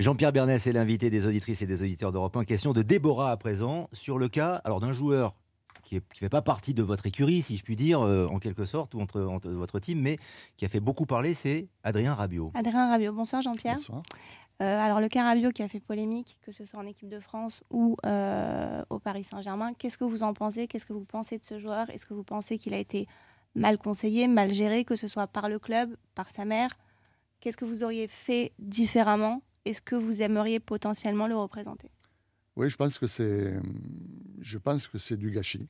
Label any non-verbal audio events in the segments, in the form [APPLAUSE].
Jean-Pierre Bernès est l'invité des auditrices et des auditeurs d'Europe 1. Question de Déborah à présent sur le cas alors d'un joueur qui ne fait pas partie de votre écurie, si je puis dire, euh, en quelque sorte, ou entre, votre team, mais qui a fait beaucoup parler, c'est Adrien Rabiot. Adrien Rabiot, bonsoir Jean-Pierre. Bonsoir. Euh, alors le cas Rabiot qui a fait polémique, que ce soit en équipe de France ou euh, au Paris Saint-Germain, qu'est-ce que vous en pensez Qu'est-ce que vous pensez de ce joueur Est-ce que vous pensez qu'il a été mal conseillé, mal géré, que ce soit par le club, par sa mère Qu'est-ce que vous auriez fait différemment est-ce que vous aimeriez potentiellement le représenter Oui, je pense que c'est, je pense que c'est du gâchis.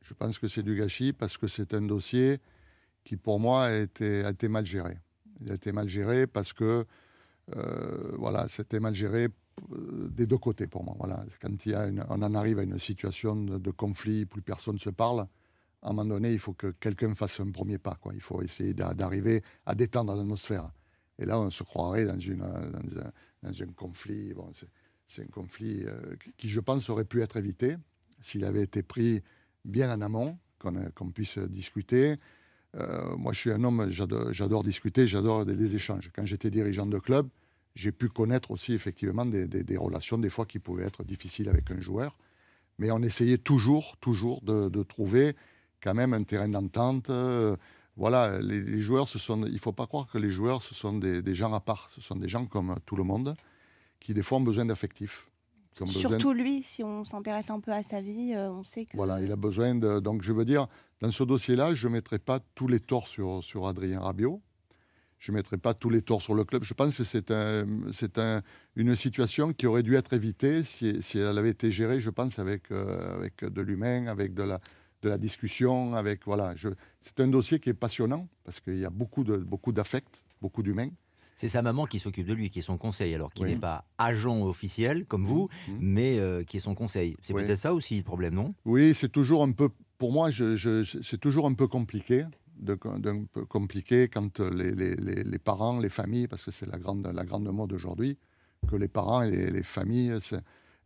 Je pense que c'est du gâchis parce que c'est un dossier qui, pour moi, a été, mal géré. Il a été mal géré parce que, euh, voilà, c'était mal géré euh, des deux côtés pour moi. Voilà, quand il on en arrive à une situation de, conflit, plus personne ne se parle. À un moment donné, il faut que quelqu'un fasse un premier pas. Quoi. Il faut essayer d'arriver à détendre l'atmosphère. Et là, on se croirait dans, une, dans, un, dans un, conflit. Bon, c'est un conflit euh, qui, je pense, aurait pu être évité s'il avait été pris bien en amont, qu'on puisse discuter. Euh, moi, je suis un homme, j'adore discuter, j'adore les échanges. Quand j'étais dirigeant de club, j'ai pu connaître aussi effectivement des, des, relations, des fois qui pouvaient être difficiles avec un joueur. Mais on essayait toujours, toujours de, trouver quand même un terrain d'entente. Euh, voilà, les, joueurs, il ne faut pas croire que les joueurs, ce sont des, gens à part. Ce sont des gens comme tout le monde qui, des fois, ont besoin d'affectifs. Surtout lui, si on s'intéresse un peu à sa vie, euh, on sait que. Voilà, il a besoin de. Donc, je veux dire, dans ce dossier-là, je ne mettrai pas tous les torts sur, sur Adrien Rabiot. Je ne mettrai pas tous les torts sur le club. Je pense que c'est un, une situation qui aurait dû être évitée si, elle avait été gérée, je pense, avec, euh, avec de l'humain, avec de la, de la discussion avec voilà. C'est un dossier qui est passionnant parce qu'il y a beaucoup de beaucoup d'affects, beaucoup d'humains. C'est sa maman qui s'occupe de lui, qui est son conseil, alors qu'il n'est pas agent officiel comme vous, mm. Mm. mais euh, qui est son conseil. C'est peut-être ça aussi le problème, non Oui, c'est toujours un peu, pour moi, c'est toujours un peu compliqué, de, peu compliqué quand euh, les, parents, les familles, parce que c'est la grande, la grande mode aujourd'hui, que les parents et les, familles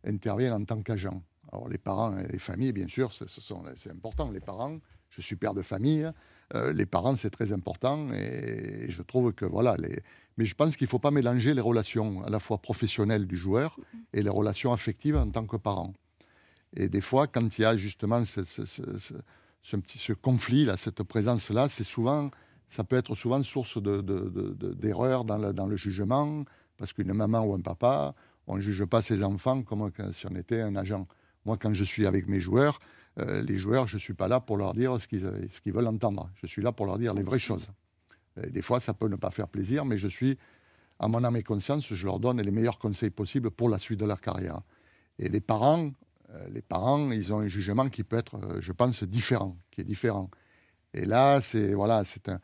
interviennent en tant qu'agents. Alors les parents et les familles, bien sûr, c'est important. Les parents, je suis père de famille, hein. euh, les parents, c'est très important. Et je trouve que voilà. Les... Mais je pense qu'il ne faut pas mélanger les relations à la fois professionnelles du joueur et les relations affectives en tant que parent. Et des fois, quand il y a justement ce, ce, ce, petit, conflit, là, cette présence-là, c'est souvent, ça peut être souvent source d'erreurs de, de, dans, le jugement, parce qu'une maman ou un papa, on ne juge pas ses enfants comme si on était un agent. Moi, quand je suis avec mes joueurs, euh, les joueurs, je ne suis pas là pour leur dire euh, ce qu'ils, veulent entendre. Je suis là pour leur dire les vraies choses. des fois, ça peut ne pas faire plaisir, mais je suis, à mon âme et conscience, je leur donne les meilleurs conseils possibles pour la suite de leur carrière. Et les parents, euh, les parents, ils ont un jugement qui peut être, je pense, différent, qui est différent. Et là, c'est voilà, c'est un,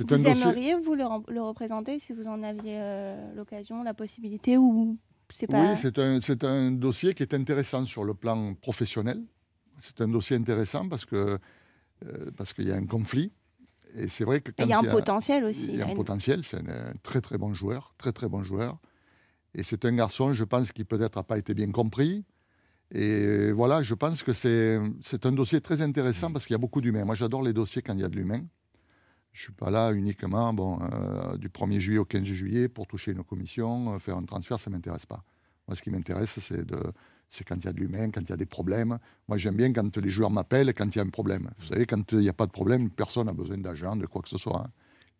vous dossier. aimeriez vous le, représenter si vous en aviez l'occasion, la possibilité ou oui, c'est un, dossier qui est intéressant sur le plan professionnel. C'est un dossier intéressant parce que euh, parce qu'il y a un conflit. Et c'est vrai que il y a un potentiel aussi. Il y a un potentiel. C'est un, très très bon joueur, très très bon joueur. Et c'est un garçon, je pense, qui peut-être n'a pas été bien compris. Et voilà, je pense que c'est un dossier très intéressant mm. parce qu'il y a beaucoup d'humains, Moi, j'adore les dossiers quand il y a de l'humain. Je ne suis pas là uniquement bon, euh, du 1er juillet au 15 juillet pour toucher une commission, euh, faire un transfert, ça ne m'intéresse pas. Moi, ce qui m'intéresse, c'est de... quand il y a de l'humain, quand il y a des problèmes. Moi, j'aime bien quand les joueurs m'appellent, quand il y a un problème. Vous savez, quand il n'y a pas de problème, personne n'a besoin d'agent, de quoi que ce soit. Hein.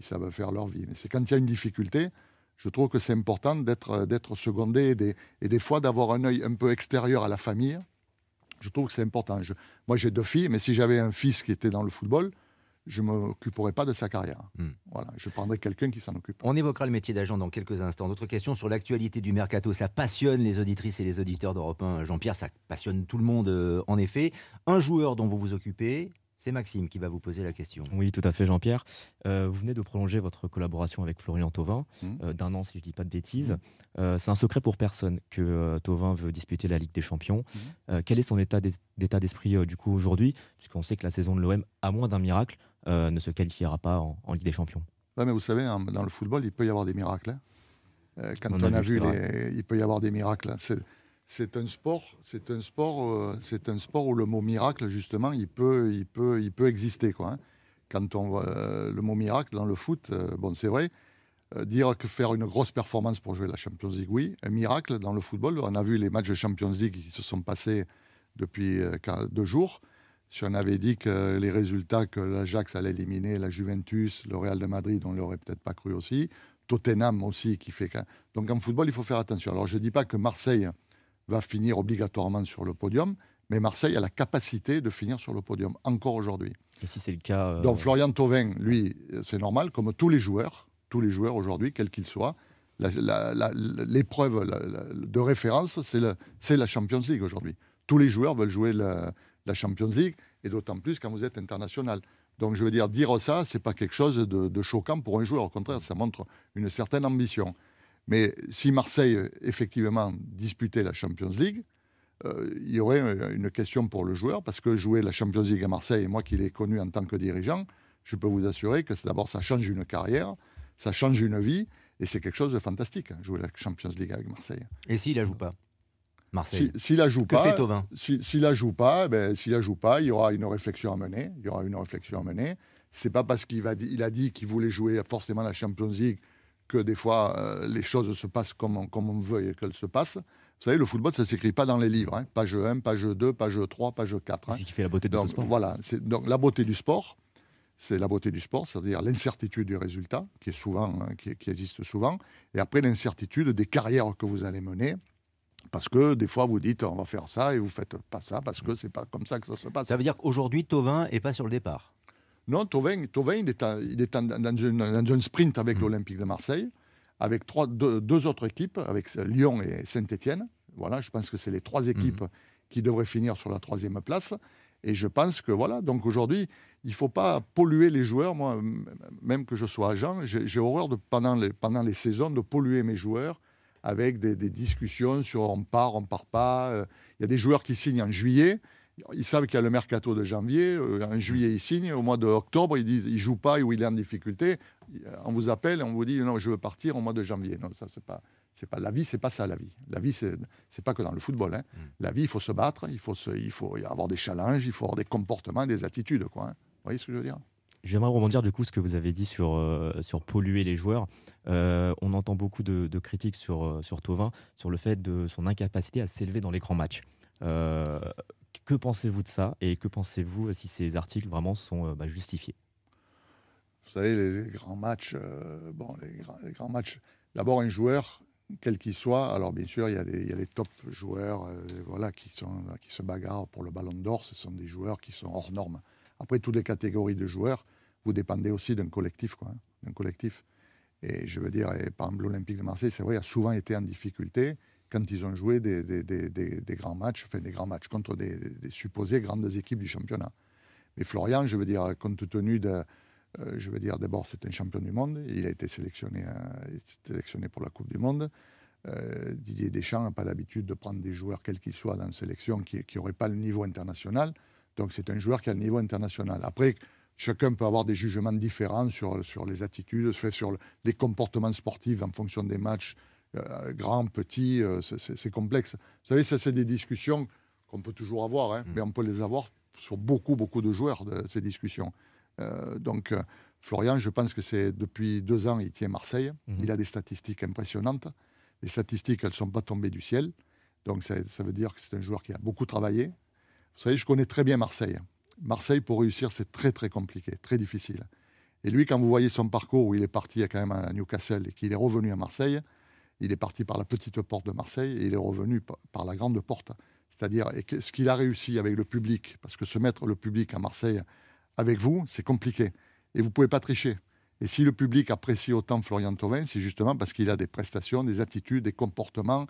Ils savent faire leur vie. Mais c'est quand il y a une difficulté, je trouve que c'est important d'être secondé et des, fois d'avoir un œil un peu extérieur à la famille. Je trouve que c'est important. moi, j'ai deux filles, mais si j'avais un fils qui était dans le football, je ne m'occuperai pas de sa carrière. Hmm. Voilà, je prendrai quelqu'un qui s'en occupe. On évoquera le métier d'agent dans quelques instants. D'autres questions sur l'actualité du mercato. Ça passionne les auditrices et les auditeurs d'Europe 1. Jean-Pierre, ça passionne tout le monde, euh, en effet. Un joueur dont vous vous occupez, c'est Maxime qui va vous poser la question. Oui, tout à fait, Jean-Pierre. Euh, vous venez de prolonger votre collaboration avec Florian Thauvin, hmm. euh, d'un an, si je ne dis pas de bêtises. Hmm. c'est un secret pour personne que Thauvin veut disputer la Ligue des Champions. quel est son état d'esprit, du coup, aujourd'hui Puisqu'on sait que la saison de l'OM, a moins d'un miracle, euh, ne se qualifiera pas en, Ligue des Champions. Ouais, mais vous savez, hein, dans le football, il peut y avoir des miracles. Hein. Euh, quand on, a, vu, les, il peut y avoir des miracles. Hein. C'est un sport, c'est un sport, euh, c'est un sport où le mot miracle justement, il peut, il peut, il peut exister quoi. Quand on voit le mot miracle dans le foot, bon c'est vrai, dire que faire une grosse performance pour jouer la Champions League, oui, un miracle dans le football. On a vu les matchs de Champions League qui se sont passés depuis deux jours si on avait dit que les résultats que l'Ajax allait éliminer, la Juventus, le Real de Madrid, on ne l'aurait peut-être pas cru aussi. Tottenham aussi, qui fait. Donc en football, il faut faire attention. Alors je ne dis pas que Marseille va finir obligatoirement sur le podium, mais Marseille a la capacité de finir sur le podium, encore aujourd'hui. Et si c'est le cas. Euh, Donc Florian Thauvin, lui, c'est normal, comme tous les joueurs, tous les joueurs aujourd'hui, quels qu'ils soient, l'épreuve de référence, c'est la, la Champions League aujourd'hui. Tous les joueurs veulent jouer la, la Champions League, et d'autant plus quand vous êtes international. Donc je veux dire, dire ça, c'est pas quelque chose de, choquant pour un joueur. Au contraire, ça montre une certaine ambition. Mais si Marseille, effectivement, disputait la Champions League, euh, il y aurait euh, une question pour le joueur, parce que jouer la Champions League à Marseille, et moi qui l'ai connu en tant que dirigeant, je peux vous assurer que d'abord, ça change une carrière, ça change une vie, et c'est quelque chose de fantastique, hein, jouer la Champions League avec Marseille. Et s'il la joue pas s'il Si, la joue pas, si, la joue pas, ben, joue pas, il y aura une réflexion à mener. Il y aura une réflexion à mener. C'est pas parce qu'il il a dit qu'il voulait jouer forcément la Champions League que des fois euh, les choses se passent comme on, veut et qu'elles se passent. Vous savez, le football, ça ne s'écrit pas dans les livres. Hein. Page 1, page 2, page 3, page 4. Hein. C'est ce qui fait la beauté de ce sport. Voilà. Donc, la beauté du sport, c'est la beauté du sport, c'est-à-dire l'incertitude du résultat, qui, est souvent, hein, qui, qui existe souvent, et après l'incertitude des carrières que vous allez mener, parce que des fois, vous dites on va faire ça et vous faites pas ça parce que c'est pas comme ça que ça se passe. Ça veut dire qu'aujourd'hui, Tovin est pas sur le départ. Non, Tovin, il est, il est dans, dans, un sprint avec mmh. l'Olympique de Marseille, avec trois, deux, autres équipes, avec Lyon et Saint-Étienne. Voilà, je pense que c'est les trois équipes mmh. qui devraient finir sur la troisième place. Et je pense que voilà, donc aujourd'hui, il ne faut pas polluer les joueurs. Moi, même que je sois agent, j'ai horreur de, pendant, les, pendant les saisons de polluer mes joueurs avec des, discussions sur on part, on part pas. Euh, il y a des joueurs qui signent en juillet. Ils savent qu'il y a le mercato de janvier. Euh, en juillet, ils signent. Au mois d'octobre, ils disent il jouent pas ou il est en difficulté. Euh, on vous appelle, on vous dit non, je veux partir au mois de janvier. Non, ça c'est pas, c'est pas la vie, c'est pas ça la vie. La vie, c'est, c'est pas que dans le football. Hein. Mm. La vie, il faut se battre, il faut, il faut avoir des challenges, il faut avoir des comportements, des attitudes, quoi. Hein. Vous voyez ce que je veux dire J'aimerais rebondir du coup ce que vous avez dit sur, euh, sur polluer les joueurs. Euh, on entend beaucoup de, critiques sur, euh, sur sur le fait de son incapacité à s'élever dans les grands matchs. que pensez-vous de ça et que pensez-vous si ces articles vraiment sont bah, justifiés Vous savez, les, grands matchs, bon, les, grands matchs, d'abord un joueur, quel qu'il soit, alors bien sûr, il y a, des, il y a les top joueurs voilà, qui, sont, qui se bagarrent pour le ballon d'or, ce sont des joueurs qui sont hors normes. Après, toutes les catégories de joueurs, vous dépendez aussi d'un collectif, quoi, hein, d'un collectif. Et je veux dire, par exemple, l'Olympique de Marseille, c'est vrai, a souvent été en difficulté quand ils ont joué des, grands matchs, enfin des grands matchs contre des, supposées grandes équipes du championnat. Mais Florian, je veux dire, compte tenu de, euh, je veux dire, d'abord, c'est un champion du monde. Il a été sélectionné, euh, sélectionné pour la Coupe du Monde. Euh, Didier Deschamps n'a pas l'habitude de prendre des joueurs, quels qu'ils soient, dans la sélection qui n'auraient pas le niveau international. Donc c'est un joueur qui a le niveau international. Après, chacun peut avoir des jugements différents sur, sur les attitudes, sur les comportements sportifs en fonction des matchs, euh, grands, petits, euh, c'est complexe. Vous savez, ça, c'est des discussions qu'on peut toujours avoir, hein, mm. mais on peut les avoir sur beaucoup, beaucoup de joueurs, de, ces discussions. Euh, donc, Florian, je pense que c'est depuis deux ans, il tient Marseille. Mm-hmm. Il a des statistiques impressionnantes. Les statistiques, elles ne sont pas tombées du ciel. Donc, ça, ça veut dire que c'est un joueur qui a beaucoup travaillé, vous savez, je connais très bien Marseille. Marseille, pour réussir, c'est très, très compliqué, très difficile. Et lui, quand vous voyez son parcours où il est parti quand même à Newcastle et qu'il est revenu à Marseille, il est parti par la petite porte de Marseille et il est revenu par la grande porte. C'est-à-dire, ce qu'il a réussi avec le public, parce que se mettre le public à Marseille avec vous, c'est compliqué. Et vous ne pouvez pas tricher. Et si le public apprécie autant Florian Thauvin, c'est justement parce qu'il a des prestations, des attitudes, des comportements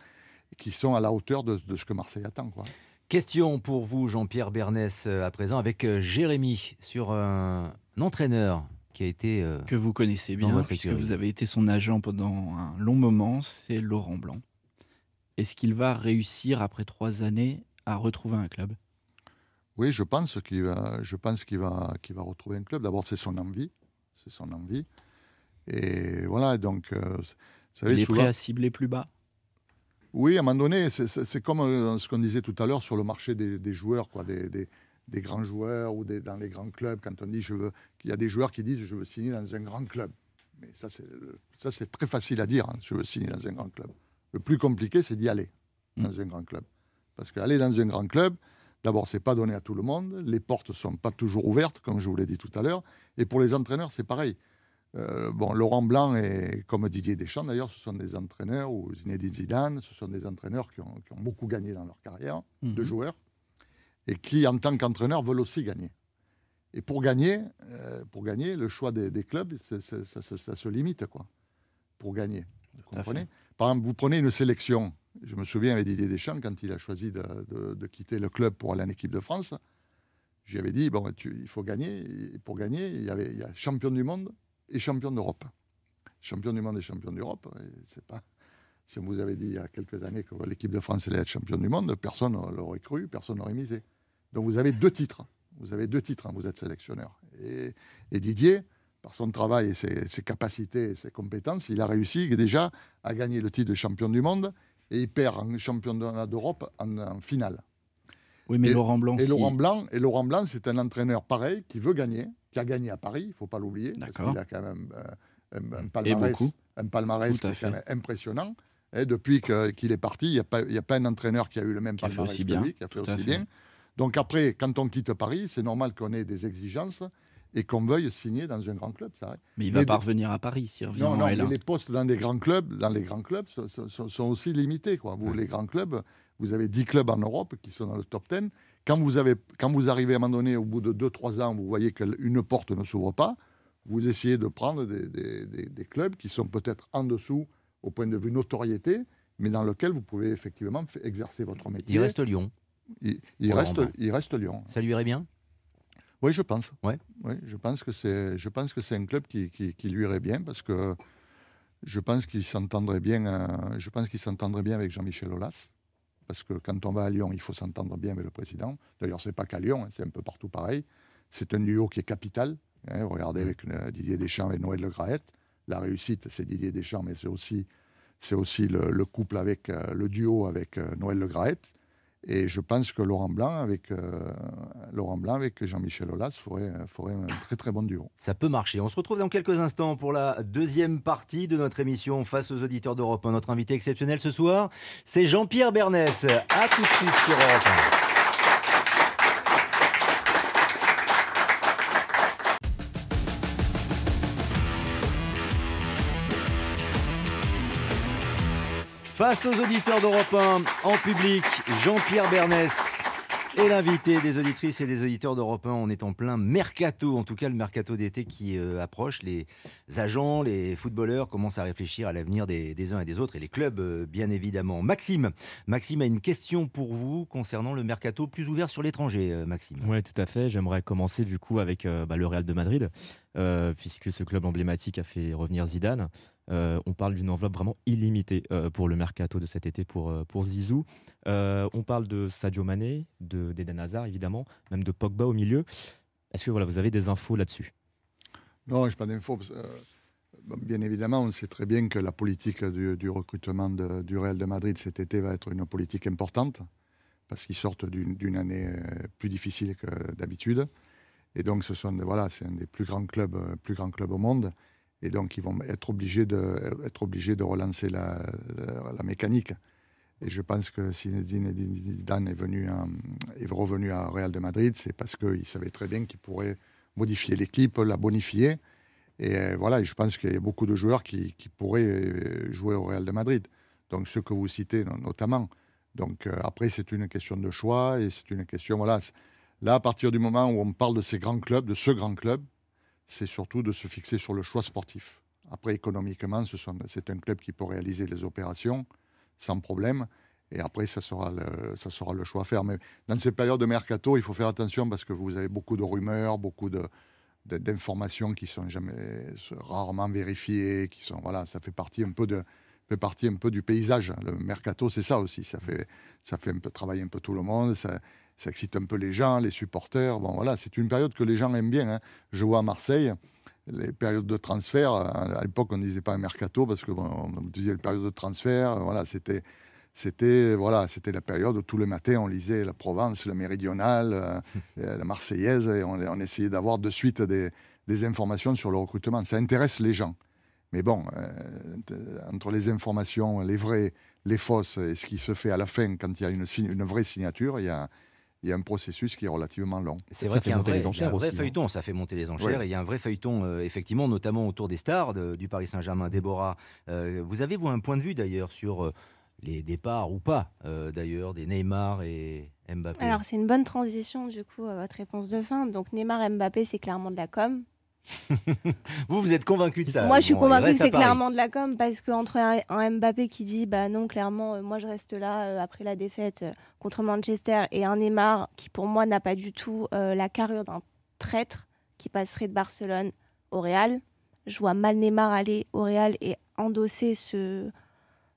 qui sont à la hauteur de, ce que Marseille attend. Quoi. Question pour vous, Jean-Pierre Bernès, euh, à présent, avec euh, Jérémy, sur un, entraîneur qui a été... Euh, que vous connaissez bien, puisque vous avez été son agent pendant un long moment, c'est Laurent Blanc. Est-ce qu'il va réussir, après trois années, à retrouver un club Oui, je pense qu'il va, je pense qu'il va, va retrouver un club. D'abord, c'est son envie. C'est son envie. Et voilà, donc... vous il est prêt à cibler plus bas oui, à un moment donné, c'est comme euh, ce qu'on disait tout à l'heure sur le marché des, joueurs, quoi, des, grands joueurs ou dans les grands clubs. Quand on dit je veux, qu'il y a des joueurs qui disent je veux signer dans un grand club. Mais ça, c'est très facile à dire. Hein, je veux signer dans un grand club. Le plus compliqué, c'est d'y aller mmh. dans un grand club, parce qu'aller dans un grand club, d'abord, c'est pas donné à tout le monde. Les portes sont pas toujours ouvertes, comme je vous l'ai dit tout à l'heure. Et pour les entraîneurs, c'est pareil. Euh, bon, Laurent Blanc et comme Didier Deschamps d'ailleurs, ce sont des entraîneurs ou Zinedine Zidane, ce sont des entraîneurs qui ont, beaucoup gagné dans leur carrière mhm. de joueurs et qui, en tant qu'entraîneur veulent aussi gagner. Et pour gagner, euh, pour gagner, le choix des, clubs, ça, se limite quoi. Pour gagner, vous comprenez. Par exemple, vous prenez une sélection. Je me souviens avec Didier Deschamps quand il a choisi de, quitter le club pour aller en équipe de France. J'avais dit bon, il faut gagner. Et pour gagner, il y avait il y a champion du monde, et champion d'Europe. Champion du monde et champion d'Europe, c'est pas. Si on vous avait dit il y a quelques années que l'équipe de France allait être champion du monde, personne ne l'aurait cru, personne n'aurait misé. Donc vous avez deux titres. Vous avez deux titres, hein, vous êtes sélectionneur. Et, Didier, par son travail et ses, capacités et ses compétences, il a réussi déjà à gagner le titre de champion du monde et il perd en champion d'Europe en, finale. Oui, mais Laurent Blanc. Et Laurent Blanc, et Laurent Blanc, c'est un entraîneur pareil qui veut gagner, qui a gagné à Paris, il ne faut pas l'oublier, Il a quand même euh, un, palmarès, un palmarès impressionnant. Et depuis qu'il est parti, il n'y a, a, pas un entraîneur qui a eu le même palmarès que lui, qui a fait aussi bien. Donc après, quand on quitte Paris, c'est normal qu'on ait des exigences et qu'on veuille signer dans un grand club. Ça. Mais il va pas revenir à Paris si Non, non, mais les postes dans les grands clubs, dans les grands clubs sont, aussi limités. Quoi. Vous, Les grands clubs, vous avez 10 clubs en Europe qui sont dans le top 10 quand vous, avez, quand vous arrivez à un moment donné, au bout de 2-3 ans, vous voyez qu'une porte ne s'ouvre pas, vous essayez de prendre des, clubs qui sont peut-être en dessous au point de vue notoriété, mais dans lequel vous pouvez effectivement exercer votre métier. Il reste Lyon. Il, reste, il reste Lyon. Ça lui irait bien Oui, je pense. Ouais. je pense que c'est, un club qui, lui irait bien parce que je pense qu'il s'entendrait bien, euh, je pense qu'il s'entendrait bien avec Jean-Michel Aulas parce que quand on va à Lyon, il faut s'entendre bien avec le président. D'ailleurs, ce n'est pas qu'à Lyon, hein, c'est un peu partout pareil. C'est un duo qui est capital. Hein, regardez avec Didier Deschamps et Noël Le Graët. La réussite, c'est Didier Deschamps, mais c'est aussi, c'est aussi le, couple avec euh, le duo avec euh, Noël Le Graët. Et je pense que Laurent Blanc avec, euh, Laurent Blanc avec Jean-Michel Aulas ferait, un très très bon duo. Ça peut marcher. On se retrouve dans quelques instants pour la deuxième partie de notre émission Face aux auditeurs d'Europe. Notre invité exceptionnel ce soir, c'est Jean-Pierre Bernès. À tout de suite sur Europe. Face aux auditeurs d'Europe 1, en public, Jean-Pierre Bernès et l'invité des auditrices et des auditeurs d'Europe 1. On est en plein mercato, en tout cas le mercato d'été qui euh, approche. Les agents, les footballeurs commencent à réfléchir à l'avenir des, uns et des autres et les clubs, euh, bien évidemment. Maxime, Maxime a une question pour vous concernant le mercato plus ouvert sur l'étranger, euh, Maxime. Oui, tout à fait. J'aimerais commencer du coup avec bah, le Real de Madrid. Euh, puisque ce club emblématique a fait revenir Zidane. Euh, on parle d'une enveloppe vraiment illimitée euh, pour le mercato de cet été pour, Zizou. on parle de Sadio Mané, d'Eden Hazard évidemment, même de Pogba au milieu. Est-ce que vous avez des infos là-dessus Non, je n'ai pas d'infos. Bien évidemment, on sait très bien que la politique du, recrutement du Real de Madrid cet été va être une politique importante, parce qu'ils sortent d'une année plus difficile que d'habitude. Et donc, ce sont voilà, c'est un des plus grands clubs, euh, plus grands clubs au monde. Et donc, ils vont être obligés de, être obligés de relancer la, la, mécanique. Et je pense que si Zidane est, venu est revenu à Real de Madrid, c'est parce qu'il savait très bien qu'il pourrait modifier l'équipe, la bonifier. Et euh, voilà, je pense qu'il y a beaucoup de joueurs qui, qui, pourraient euh, jouer au Real de Madrid. Donc, ceux que vous citez notamment. Donc, après, c'est une question de choix et c'est une question. Voilà, Là, à partir du moment où on parle de ces grands clubs, de ce grand club, c'est surtout de se fixer sur le choix sportif. Après, économiquement, c'est un club qui peut réaliser les opérations sans problème. Et après, ça sera, le, ça sera le choix à faire. Mais dans ces périodes de mercato, il faut faire attention parce que vous avez beaucoup de rumeurs, beaucoup d'informations qui sont jamais rarement vérifiées, qui sont voilà, ça fait partie un peu de fait partie un peu du paysage. Le mercato, c'est ça aussi. Ça fait ça fait un peu travailler un peu tout le monde. Ça, ça excite un peu les gens, les supporters. Bon, voilà, c'est une période que les gens aiment bien. Hein. Je vois à Marseille, les périodes de transfert, euh, à l'époque, on ne disait pas un mercato parce que bon, on disait les périodes de transfert. Euh, voilà, c'était. C'était voilà, c'était la période où tous les matins on lisait la Provence, la Méridionale, euh, la Marseillaise, et on, essayait d'avoir de suite des, informations sur le recrutement. Ça intéresse les gens. Mais bon, entre les informations, les vraies, les fausses, et ce qui se fait à la fin quand il y a une vraie signature, il y a, il y a un processus qui est relativement long. C'est vrai qu'il y a un vrai, vrai feuilleton, ça fait monter les enchères. il y a un vrai hein. feuilleton, euh, effectivement, notamment autour des stars du Paris Saint-Germain. Déborah, euh, vous avez, vous, un point de vue d'ailleurs sur euh, les départs ou pas, d'ailleurs, des Neymar et Mbappé Alors, c'est une bonne transition, du coup, à votre réponse de fin. Donc, Neymar Mbappé, c'est clairement de la com. [LAUGHS] vous, vous êtes convaincu de ça Moi, je suis convaincue convaincu que c'est clairement de la com parce qu'entre un, un, Mbappé qui dit bah non, clairement, euh, moi je reste là euh, après la défaite euh, contre Manchester et un Neymar qui, pour moi, n'a pas du tout la carrure d'un traître qui passerait de Barcelone au Real. Je vois mal Neymar aller au Real et endosser ce.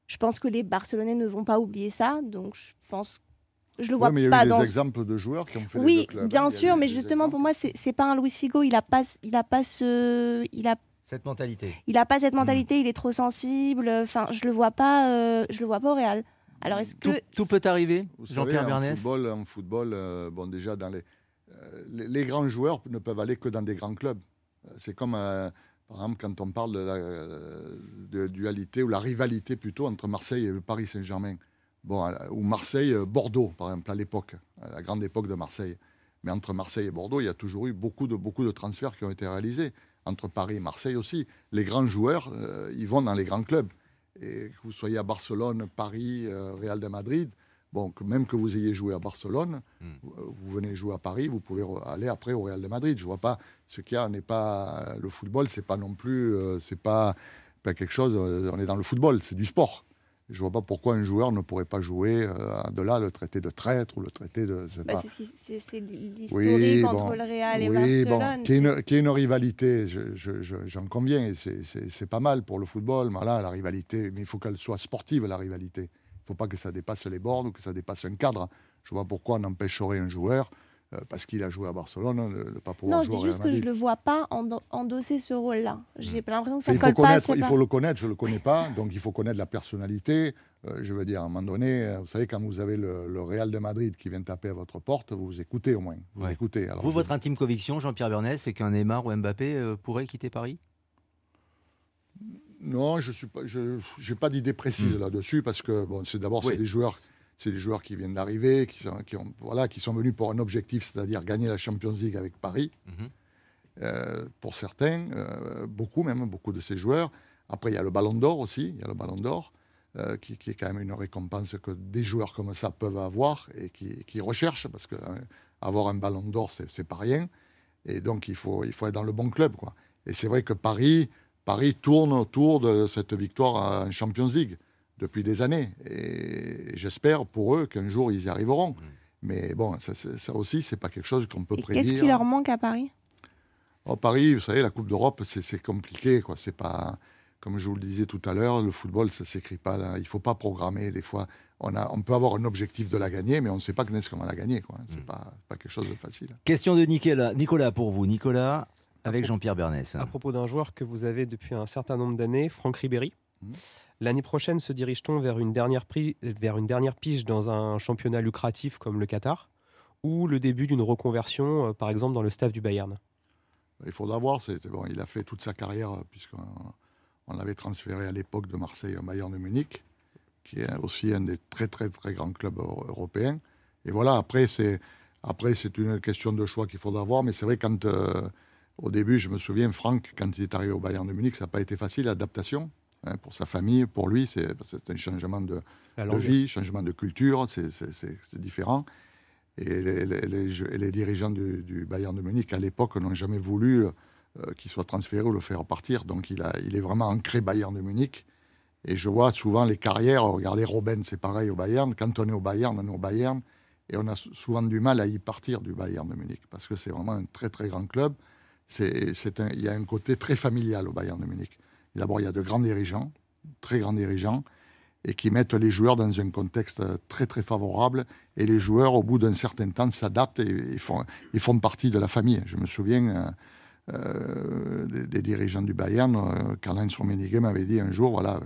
Je pense que les Barcelonais ne vont pas oublier ça, donc je pense je le vois mais Il y a eu des exemples de joueurs qui ont fait. Oui, hein. bien sûr, mais justement pour moi, c'est pas un Luis Figo. Il a pas, il a pas ce, il a cette mentalité. Il a pas cette hmm. mentalité. Il est trop sensible. Enfin, je le vois pas, euh, je le vois pas au Real. Alors est-ce que tout peut arriver, Jean-Pierre Bernès En football, en football euh, bon déjà dans euh, les, les, grands joueurs ne peuvent aller que dans des grands clubs. C'est comme par exemple, quand on parle de la de dualité ou la rivalité plutôt entre Marseille et Paris Saint-Germain, bon, ou Marseille, euh, Bordeaux, par exemple, à l'époque, la grande époque de Marseille. Mais entre Marseille et Bordeaux, il y a toujours eu beaucoup de, beaucoup de transferts qui ont été réalisés. Entre Paris et Marseille aussi. Les grands joueurs, euh, ils vont dans les grands clubs. Et que vous soyez à Barcelone, Paris, euh, Real de Madrid, bon, même que vous ayez joué à Barcelone, hmm. vous, venez jouer à Paris, vous pouvez aller après au Real de Madrid. Je vois pas ce qu'il y a. n'est pas le football, c'est pas non plus, c'est pas, pas quelque chose. On est dans le football, c'est du sport. Je ne vois pas pourquoi un joueur ne pourrait pas jouer euh, à de là le traité de traître ou le traité de. Bah, c'est l'historique oui, entre bon, le oui, Bon, qui, est une, rivalité, j'en conviens, et c'est pas mal pour le football. Mais là, la rivalité, mais il faut qu'elle soit sportive, la rivalité. Il ne faut pas que ça dépasse les bornes ou que ça dépasse un cadre. Je vois pourquoi on empêcherait un joueur euh, parce qu'il a joué à Barcelone, hein, pas pouvoir non, Non, je dis juste que je ne le vois pas endosser ce rôle-là. J'ai hmm. plein l'impression que ça ne colle pas. Il faut le connaître, je ne le connais pas, donc il faut connaître la personnalité. Euh, je veux dire, à un moment donné, euh, vous savez, quand vous avez le, Real de Madrid qui vient taper à votre porte, vous, vous écoutez au moins. Vous, écoutez. vous votre intime conviction, Jean-Pierre Bernès, c'est qu'un Neymar ou Mbappé pourraient pourrait quitter Paris non, je n'ai pas, pas d'idée précise hmm. là-dessus parce que bon, c'est d'abord c'est des joueurs c'est des joueurs qui viennent d'arriver, qui sont, voilà, qui sont venus pour un objectif, c'est-à-dire gagner la Champions League avec Paris. Mhm. Euh, pour certains, euh, beaucoup même, beaucoup de ces joueurs. Après, il y a le Ballon d'Or aussi, il y a le Ballon d'Or, euh, qui, est quand même une récompense que des joueurs comme ça peuvent avoir et qui, recherchent, parce que avoir un Ballon d'Or, c'est pas rien. Et donc, il faut, il faut être dans le bon club. Et c'est vrai que Paris, Paris tourne autour de cette victoire en Champions League depuis des années. Et j'espère pour eux qu'un jour, ils y arriveront. Mm. Mais bon, ça, ça aussi, c'est pas quelque chose qu'on peut prédire. Qu'est-ce qui leur manque à Paris oh, Paris, vous savez, la Coupe d'Europe, c'est compliqué. quoi. C'est pas comme je vous le disais tout à l'heure, le football, ça s'écrit pas là. Il faut pas programmer. Des fois, on, a, on peut avoir un objectif de la gagner, mais on ne sait pas comment ce la gagner. Quoi. C'est mm. pas, pas, quelque chose de facile. Question de Nicolas, Nicolas pour vous. Nicolas, avec Jean-Pierre Bernès. À propos d'un joueur que vous avez depuis un certain nombre d'années, Franck Ribéry. Mm. L'année prochaine, se dirige-t-on vers, une dernière vers une dernière pige dans un championnat lucratif comme le Qatar ou le début d'une reconversion, euh, par exemple, dans le staff du Bayern Il faudra voir. Bon, il a fait toute sa carrière, euh, puisqu'on l'avait transféré à l'époque de Marseille au Bayern de Munich, qui est aussi un des très, très, très grands clubs européens. Et voilà, après, c'est. une question de choix qu'il faudra voir. mais c'est vrai, quand, euh, au début, je me souviens, Franck, quand il est arrivé au Bayern de Munich, ça n'a pas été facile, l'adaptation. Hein, pour sa famille, pour lui, c'est un changement de, de, vie, changement de culture, c'est différent. Et les, dirigeants du, Bayern de Munich, à l'époque, n'ont jamais voulu euh, qu'il soit transféré ou le faire partir. Donc il, a, il est vraiment ancré Bayern de Munich. Et je vois souvent les carrières, regardez Robin, c'est pareil au Bayern. Quand on est au Bayern, on est au Bayern. Et on a souvent du mal à y partir du Bayern de Munich, parce que c'est vraiment un très très grand club. Il y a un côté très familial au Bayern de Munich. D'abord, il y a de grands dirigeants, très grands dirigeants, et qui mettent les joueurs dans un contexte très très favorable. Et les joueurs, au bout d'un certain temps, s'adaptent et, font, font partie de la famille. Je me souviens euh, euh, des, dirigeants du Bayern, euh, Karl-Heinz Rummenigge m'avait dit un jour, voilà,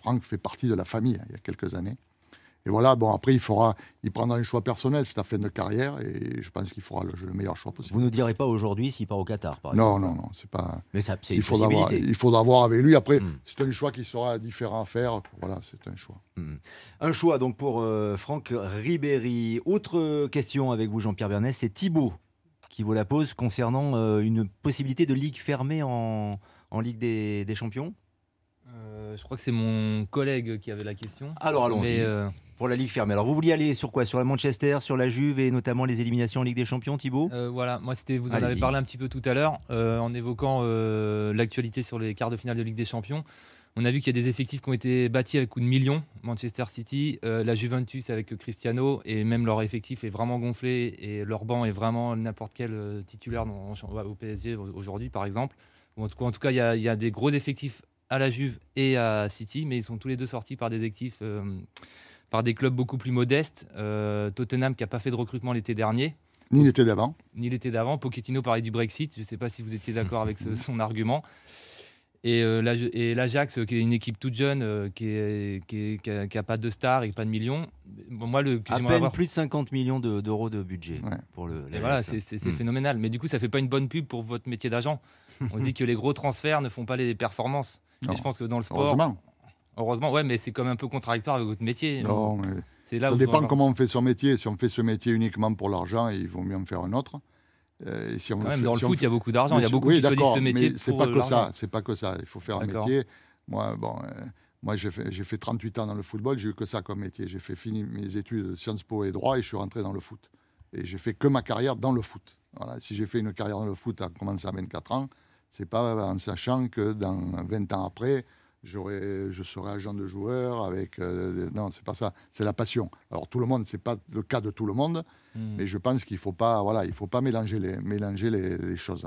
Franck fait partie de la famille, hein, il y a quelques années. Et voilà, bon, après, il faudra, il prendra un choix personnel, c'est la fin de carrière, et je pense qu'il fera le, meilleur choix possible. Vous ne direz pas aujourd'hui s'il part au Qatar, par exemple Non, non, non, c'est pas. Mais c'est il faudra voir, il faudra voir avec lui. Après, hmm. c'est un choix qui sera différent à faire. Voilà, c'est un choix. Hmm. Un choix, donc, pour euh, Franck Ribéry. Autre question avec vous, Jean-Pierre Bernès, c'est Thibaut qui vous la pose concernant euh, une possibilité de ligue fermée en, en Ligue des, des Champions euh, je crois que c'est mon collègue qui avait la question. Alors allons-y. Pour la Ligue fermée. Alors, vous vouliez aller sur quoi Sur la Manchester, sur la Juve et notamment les éliminations en Ligue des Champions, Thibaut euh, Voilà, moi, c'était, vous en avez parlé un petit peu tout à l'heure euh, en évoquant euh, l'actualité sur les quarts de finale de Ligue des Champions. On a vu qu'il y a des effectifs qui ont été bâtis avec coups de millions. Manchester City, la Juventus avec Cristiano, et même leur effectif est vraiment gonflé et leur banc est vraiment n'importe quel titulaire dans, au PSG aujourd'hui, par exemple. en tout cas, il y, il y a des gros effectifs à la Juve et à City, mais ils sont tous les deux sortis par des effectifs par des clubs beaucoup plus modestes. Euh, Tottenham qui n'a pas fait de recrutement l'été dernier. Ni l'été d'avant. Ni l'été d'avant. Pochettino parlait du Brexit. Je ne sais pas si vous étiez d'accord avec [LAUGHS] son argument. Et, euh, l'Ajax, euh, qui est une équipe toute jeune, qui n'a pas de stars et pas de millions. moi, le, à peine plus de 50 millions d'euros de, budget pour le. voilà, hein. c'est hmm. phénoménal. Mais du coup, ça ne fait pas une bonne pub pour votre métier d'agent. [LAUGHS] On dit que les gros transferts ne font pas les performances. Mais je pense que dans le sport, Heureusement, ouais, mais c'est comme un peu contradictoire avec votre métier. Non, mais c'est là ça dépend comment on fait son métier. Si on fait ce métier uniquement pour l'argent, il vaut mieux en faire un autre. Euh, et si on Quand fait, même, dans le foot, il y a beaucoup d'argent, il y a beaucoup oui, qui choisissent ce métier. c'est pas euh, que ça, c'est pas que ça. Il faut faire un métier. Moi, bon, euh, moi j'ai fait, fait, 38 ans dans le football, j'ai eu que ça comme métier. J'ai fait fini mes études de Sciences Po et droit et je suis rentré dans le foot. Et j'ai fait que ma carrière dans le foot. Voilà, si j'ai fait une carrière dans le foot à commençant à 24 ans, c'est pas en sachant que dans 20 ans après, je serai agent de joueur avec. Euh, non, c'est pas ça. C'est la passion. Alors tout le monde, c'est pas le cas de tout le monde, hmm. mais je pense qu'il faut pas, voilà, il faut pas mélanger les, mélanger les, choses.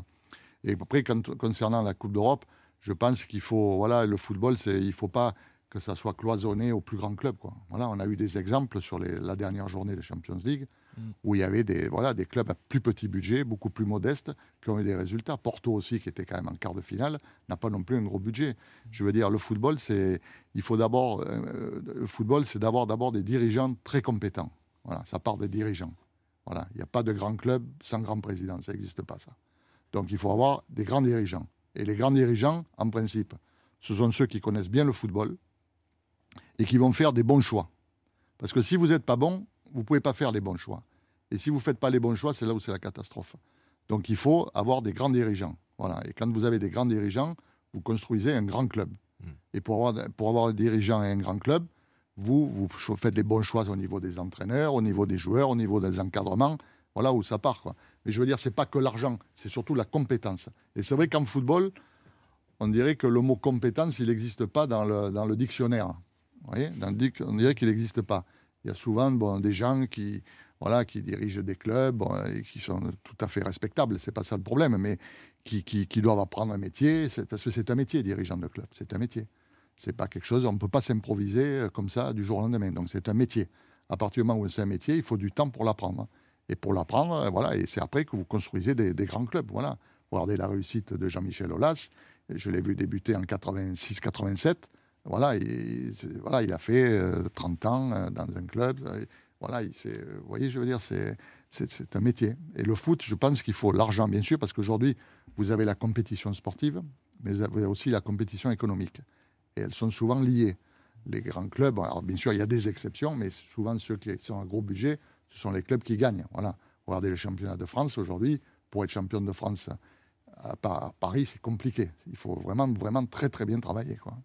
Et après, concernant la Coupe d'Europe, je pense qu'il faut, voilà, le football, c'est, il faut pas que ça soit cloisonné au plus grand club, quoi. Voilà, on a eu des exemples sur la dernière journée de Champions League. Mm. où il y avait des, voilà, des clubs à plus petit budget, beaucoup plus modestes, qui ont eu des résultats. Porto aussi, qui était quand même en quart de finale, n'a pas non plus un gros budget. Mm. Je veux dire, le football, c'est il faut d'abord euh, euh, le football, c'est d'avoir d'abord des dirigeants très compétents. Voilà, ça part des dirigeants. Voilà, il n'y a pas de grand club sans grand président, ça n'existe pas ça. Donc il faut avoir des grands dirigeants. Et les grands dirigeants, en principe, ce sont ceux qui connaissent bien le football et qui vont faire des bons choix. Parce que si vous n'êtes pas bon, vous ne pouvez pas faire les bons choix. Et si vous ne faites pas les bons choix, c'est là où c'est la catastrophe. Donc il faut avoir des grands dirigeants. Voilà. Et quand vous avez des grands dirigeants, vous construisez un grand club. Hmm. Et pour avoir, pour avoir un dirigeant et un grand club, vous, vous faites les bons choix au niveau des entraîneurs, au niveau des joueurs, au niveau des encadrements. Voilà où ça part. Mais je veux dire, c'est pas que l'argent, c'est surtout la compétence. Et c'est vrai qu'en football, on dirait que le mot compétence, il n'existe pas dans le, dans le dictionnaire. on dirait qu'il n'existe pas. Il y a souvent bon, des gens qui, voilà, qui dirigent des clubs et qui sont tout à fait respectables, c'est pas ça le problème, mais qui, qui, doivent apprendre un métier, parce que c'est un métier, dirigeant de club, c'est un métier. C'est pas quelque chose, on ne peut pas s'improviser euh, comme ça du jour au lendemain. Donc c'est un métier. À partir du moment où c'est un métier, il faut du temps pour l'apprendre. Et pour l'apprendre, euh, voilà, et c'est après que vous construisez des, grands clubs. Voilà. Regardez la réussite de Jean-Michel Aulas, je l'ai vu débuter en 86-87. Voilà, voilà, il a fait 30 euh, ans dans un club. Voilà, c'est, euh, vous voyez, je veux dire, c'est, un métier. Et le foot, je pense qu'il faut l'argent, bien sûr, parce qu'aujourd'hui, vous avez la compétition sportive, mais vous avez aussi la compétition économique. Et elles sont souvent liées. Les grands clubs, alors bien sûr, il y a des exceptions, mais souvent ceux qui sont à gros budget, ce sont les clubs qui gagnent. Voilà. Regardez le championnat de France aujourd'hui. Pour être champion de France à Paris, c'est compliqué. Il faut vraiment, vraiment très, très bien travailler. Quoi.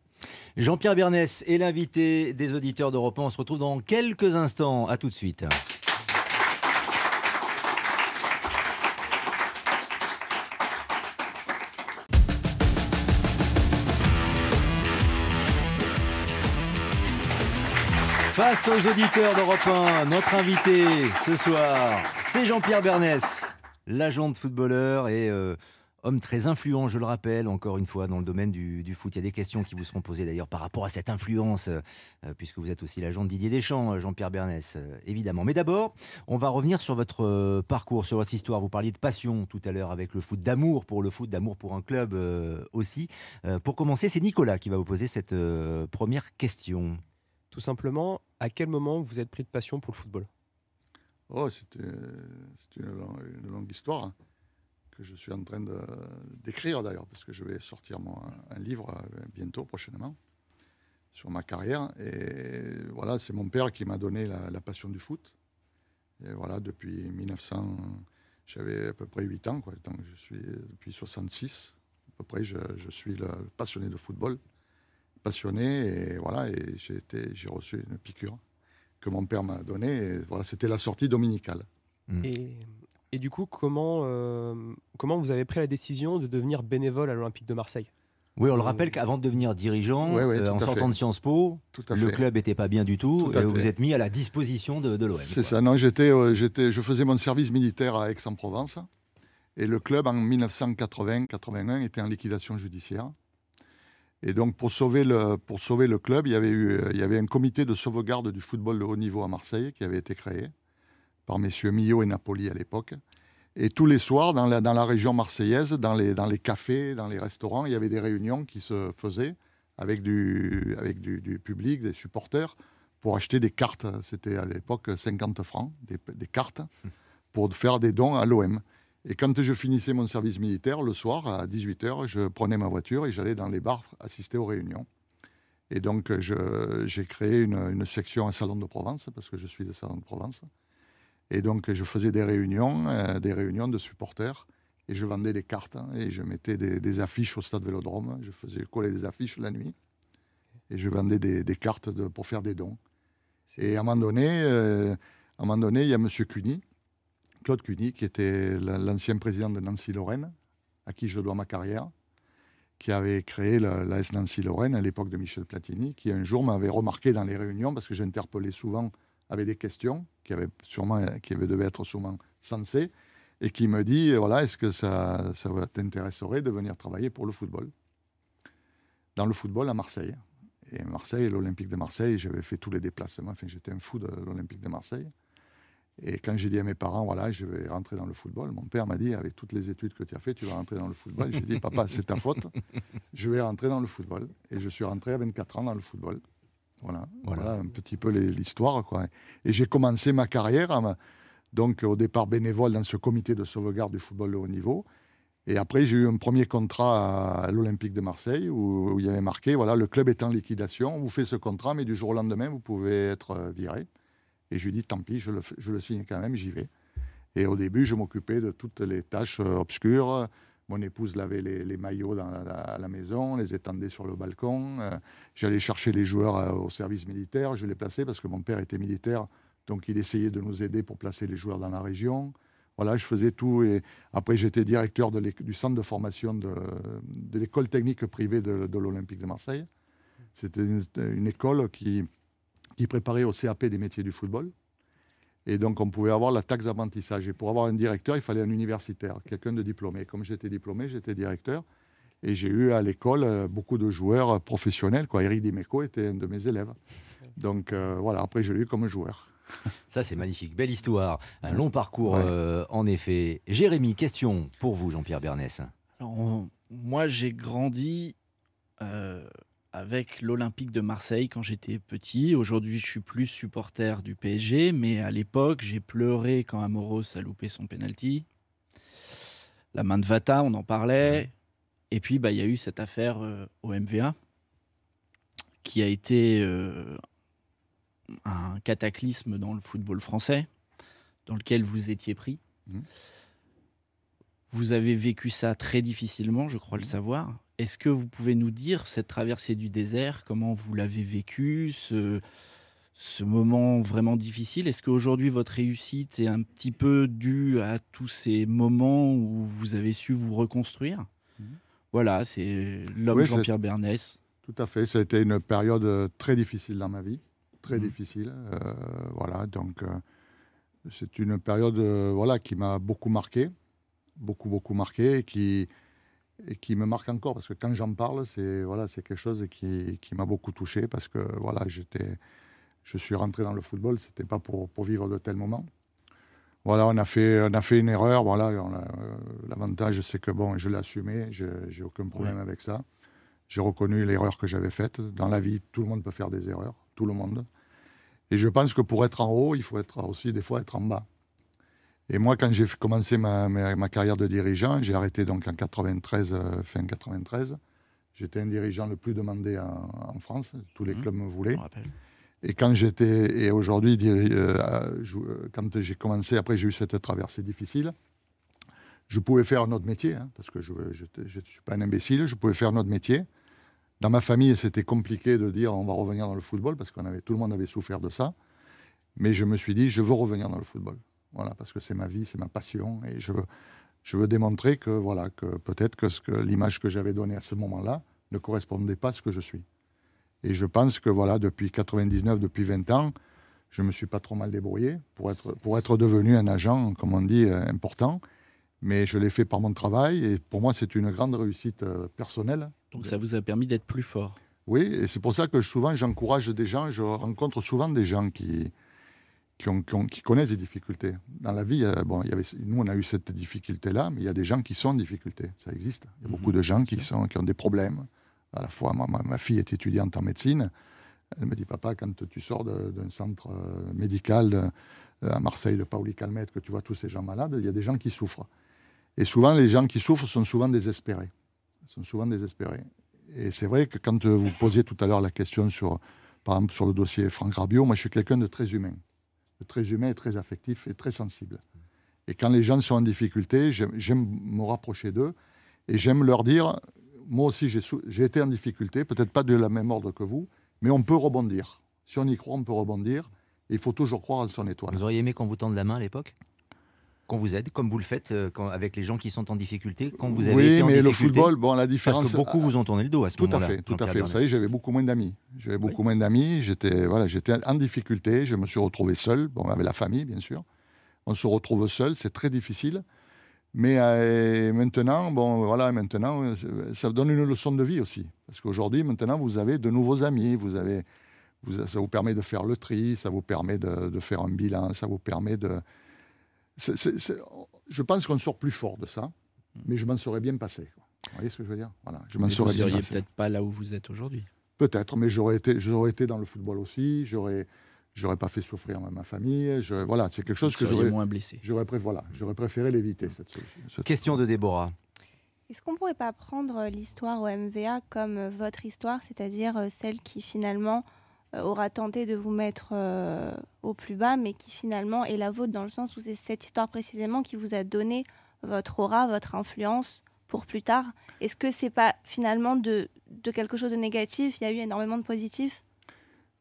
Jean-Pierre Bernès est l'invité des auditeurs d'Europe 1. On se retrouve dans quelques instants. À tout de suite. Face aux auditeurs d'Europe 1, notre invité ce soir, c'est Jean-Pierre Bernès, l'agent de footballeur et euh, homme très influent, je le rappelle, encore une fois, dans le domaine du, foot. Il y a des questions qui vous seront posées d'ailleurs par rapport à cette influence, euh, euh, puisque vous êtes aussi l'agent de Didier Deschamps, euh, Jean-Pierre Bernès, évidemment. Mais d'abord, on va revenir sur votre parcours, sur votre histoire. Vous parliez de passion tout à l'heure avec le foot, d'amour pour le foot, d'amour pour un club aussi. pour commencer, c'est Nicolas qui va vous poser cette première question. Tout simplement, à quel moment vous êtes pris de passion pour le football Oh, c'est une, longue histoire. Hein je suis en train d'écrire d'ailleurs, parce que je vais sortir mon, un livre euh, bientôt, prochainement, sur ma carrière. Et voilà, c'est mon père qui m'a donné la, passion du foot. Et voilà, depuis 1900, j'avais à peu près 8 ans, quoi. Donc je suis depuis 66, à peu près, je, suis le passionné de football, passionné. Et voilà, et j'ai été, j'ai reçu une piqûre que mon père m'a donnée. Voilà, c'était la sortie dominicale. Mm. Et et du coup, comment, euh, comment vous avez pris la décision de devenir bénévole à l'Olympique de Marseille oui, on le euh, rappelle qu'avant de devenir dirigeant, euh, en sortant de Sciences Po, le club n'était pas bien du tout, vous êtes mis à la disposition de, l'OM. C'est ça, non, j'étais, je faisais mon service militaire à Aix-en-Provence, et le club en 1980-81 était en liquidation judiciaire. Et donc pour sauver le, pour sauver le club, il y, avait eu, il y avait un comité de sauvegarde du football de haut niveau à Marseille qui avait été créé par messieurs Millot et Napoli à l'époque. Et tous les soirs, dans la, dans la région marseillaise, dans les, dans les, cafés, dans les restaurants, il y avait des réunions qui se faisaient avec du, avec du, public, des supporters, pour acheter des cartes. C'était à l'époque 50 francs, des, cartes, [LAUGHS] pour faire des dons à l'OM. Et quand je finissais mon service militaire, le soir, à 18h, je prenais ma voiture et j'allais dans les bars assister aux réunions. Et donc, j'ai créé une, une, section à Salon de Provence, parce que je suis de Salon de Provence. Et donc, je faisais des réunions, euh, des réunions de supporters, et je vendais des cartes, hein, et je mettais des, affiches au stade Vélodrome. Je faisais coller des affiches la nuit, et je vendais des, cartes de, pour faire des dons. Et à un moment donné, euh, un moment donné, il y a M. Cuny, Claude Cuny, qui était l'ancien président de Nancy-Lorraine, à qui je dois ma carrière, qui avait créé la, la Nancy-Lorraine à l'époque de Michel Platini, qui un jour m'avait remarqué dans les réunions, parce que j'interpellais souvent avait des questions qui avaient sûrement, qui devaient être sûrement sensées, et qui me dit euh, voilà, est-ce que ça, ça t'intéresserait de venir travailler pour le football Dans le football à Marseille. Et Marseille, l'Olympique de Marseille, j'avais fait tous les déplacements. Enfin, j'étais un fou de l'Olympique de Marseille. Et quand j'ai dit à mes parents, voilà, je vais rentrer dans le football, mon père m'a dit, avec toutes les études que tu as faites, tu vas rentrer dans le football. J'ai dit, papa, c'est ta faute. Je vais rentrer dans le football. Et je suis rentré à 24 ans dans le football. Voilà, voilà. un petit peu l'histoire. Et j'ai commencé ma carrière, hein, donc au départ bénévole dans ce comité de sauvegarde du football de haut niveau. Et après, j'ai eu un premier contrat à l'Olympique de Marseille où, il y avait marqué voilà, le club est en liquidation, on vous fait ce contrat, mais du jour au lendemain, vous pouvez être euh, viré. Et je lui ai dit tant pis, je le, je le signe quand même, j'y vais. Et au début, je m'occupais de toutes les tâches euh, obscures. Mon épouse lavait les, maillots dans la, à la maison, les étendait sur le balcon. Euh, j'allais chercher les joueurs euh, au service militaire, je les plaçais parce que mon père était militaire, donc il essayait de nous aider pour placer les joueurs dans la région. Voilà, je faisais tout. Et après, j'étais directeur du centre de formation de, l'école technique privée de, l'Olympique de Marseille. C'était une, école qui, qui préparait au CAP des métiers du football. Et donc, on pouvait avoir la taxe d'apprentissage. Et pour avoir un directeur, il fallait un universitaire, quelqu'un de diplômé. Comme j'étais diplômé, j'étais directeur. Et j'ai eu à l'école euh, beaucoup de joueurs euh, professionnels. Quoi. Eric Dimeco était un de mes élèves. Donc euh, voilà, après, je l'ai eu comme joueur. Ça, c'est magnifique. Belle histoire. Un long parcours, en effet. Jérémy, question pour vous, Jean-Pierre Bernès. Alors, moi, j'ai grandi avec l'Olympique de Marseille quand j'étais petit. Aujourd'hui, je suis plus supporter du PSG, mais à l'époque, j'ai pleuré quand Amoros a loupé son penalty. La main de Vata, on en parlait. Et puis, bah, il y a eu cette affaire OMVA euh, au MVA qui a été euh, un cataclysme dans le football français, dans lequel vous étiez pris. Mmh. Vous avez vécu ça très difficilement, je crois le mmh. savoir. Est-ce que vous pouvez nous dire cette traversée du désert, comment vous l'avez vécu, ce, moment vraiment difficile Est-ce qu'aujourd'hui votre réussite est un petit peu due à tous ces moments où vous avez su vous reconstruire mhm. Voilà, c'est l'homme Jean-Pierre Bernès. Tout à fait, ça a été une période euh, très difficile dans ma vie, très mhm. difficile. Euh, voilà, donc euh, c'est une période voilà, qui m'a beaucoup marqué, beaucoup, beaucoup marqué, et qui, et qui me marque encore parce que quand j'en parle, c'est voilà, c'est quelque chose qui, m'a beaucoup touché parce que voilà, j'étais, je suis rentré dans le football, c'était pas pour, vivre de tels moments. Voilà, on a fait, on a fait une erreur. Voilà, euh, l'avantage c'est que bon, je l'ai assumé, j'ai aucun problème avec ça. J'ai reconnu l'erreur que j'avais faite. Dans la vie, tout le monde peut faire des erreurs, tout le monde. Et je pense que pour être en haut, il faut être aussi des fois être en bas. Et moi, quand j'ai commencé ma, carrière de dirigeant, j'ai arrêté donc en 93, euh, fin 93. J'étais un dirigeant le plus demandé en, France. Tous les mhm. clubs me voulaient. Et quand j'étais et aujourd'hui, euh, euh, quand j'ai commencé, après j'ai eu cette traversée difficile. Je pouvais faire un autre métier hein, parce que je ne suis pas un imbécile. Je pouvais faire un autre métier. Dans ma famille, c'était compliqué de dire on va revenir dans le football parce que tout le monde avait souffert de ça. Mais je me suis dit je veux revenir dans le football. Voilà, parce que c'est ma vie, c'est ma passion. Et je, je veux démontrer que, voilà, que peut-être que, que l'image que j'avais donnée à ce moment-là ne correspondait pas à ce que je suis. Et je pense que, voilà, depuis 99, depuis 20 ans, je me suis pas trop mal débrouillé pour être, pour être devenu un agent, comme on dit, euh, important. Mais je l'ai fait par mon travail et pour moi, c'est une grande réussite euh, personnelle. Donc ça vous a permis d'être plus fort. Oui, et c'est pour ça que souvent j'encourage des gens, je rencontre souvent des gens qui, qui, connaissent des difficultés. Dans la vie, bon, il y avait, nous, on a eu cette difficulté-là, mais il y a des gens qui sont en difficulté. Ça existe. Il y a mhm. beaucoup de gens qui, sont, qui ont des problèmes. À la fois, ma, fille est étudiante en médecine. Elle me dit, papa, quand tu sors d'un centre euh, médical euh, à Marseille, de Pauli Calmette, que tu vois tous ces gens malades, il y a des gens qui souffrent. Et souvent, les gens qui souffrent sont souvent désespérés. Ils sont souvent désespérés. Et c'est vrai que quand vous posiez tout à l'heure la question sur, par exemple, sur le dossier Franck Rabiot, moi, je suis quelqu'un de très humain très humain, très affectif et très sensible. Et quand les gens sont en difficulté, j'aime me rapprocher d'eux et j'aime leur dire, moi aussi j'ai été en difficulté, peut-être pas de la même ordre que vous, mais on peut rebondir. Si on y croit, on peut rebondir. il faut toujours croire en son étoile. Vous auriez aimé qu'on vous tende la main à l'époque qu'on vous aide, comme vous le faites euh, quand, avec les gens qui sont en difficulté, quand vous avez été Oui, mais le football, bon, la différence. Parce que beaucoup vous ont tourné le dos à ce moment-là. Tout à fait, tout à fait. Vous savez, j'avais beaucoup moins d'amis. J'avais beaucoup moins d'amis. J'étais, voilà, j'étais en difficulté. Je me suis retrouvé seul. Bon, avec la famille, bien sûr. On se retrouve seul. C'est très difficile. Mais euh, maintenant, bon, voilà, maintenant, ça donne une leçon de vie aussi. Parce qu'aujourd'hui, maintenant, vous avez de nouveaux amis, vous avez, ça vous permet de faire le tri, ça vous permet de faire un bilan, ça vous permet de, je pense qu'on sort plus fort de ça, mais je m'en serais bien passé. Vous voyez ce que je veux dire Voilà, Vous seriez peut-être pas là où vous êtes aujourd'hui. Peut-être, mais j'aurais été, j'aurais été dans le football aussi. J'aurais, j'aurais pas fait souffrir ma famille. Je, voilà, c'est quelque chose que j'aurais moins blessé. J'aurais voilà, j'aurais préféré l'éviter. Cette, Question de Déborah. Est-ce qu'on pourrait pas prendre euh, l'histoire au MVA comme euh, votre histoire, c'est-à-dire euh, celle qui finalement euh, aura tenté de vous mettre euh, au plus bas, mais qui finalement est la vôtre dans le sens où c'est cette histoire précisément qui vous a donné votre aura, votre influence pour plus tard. Est-ce que c'est pas finalement de, de, quelque chose de négatif Il y a eu énormément de positifs.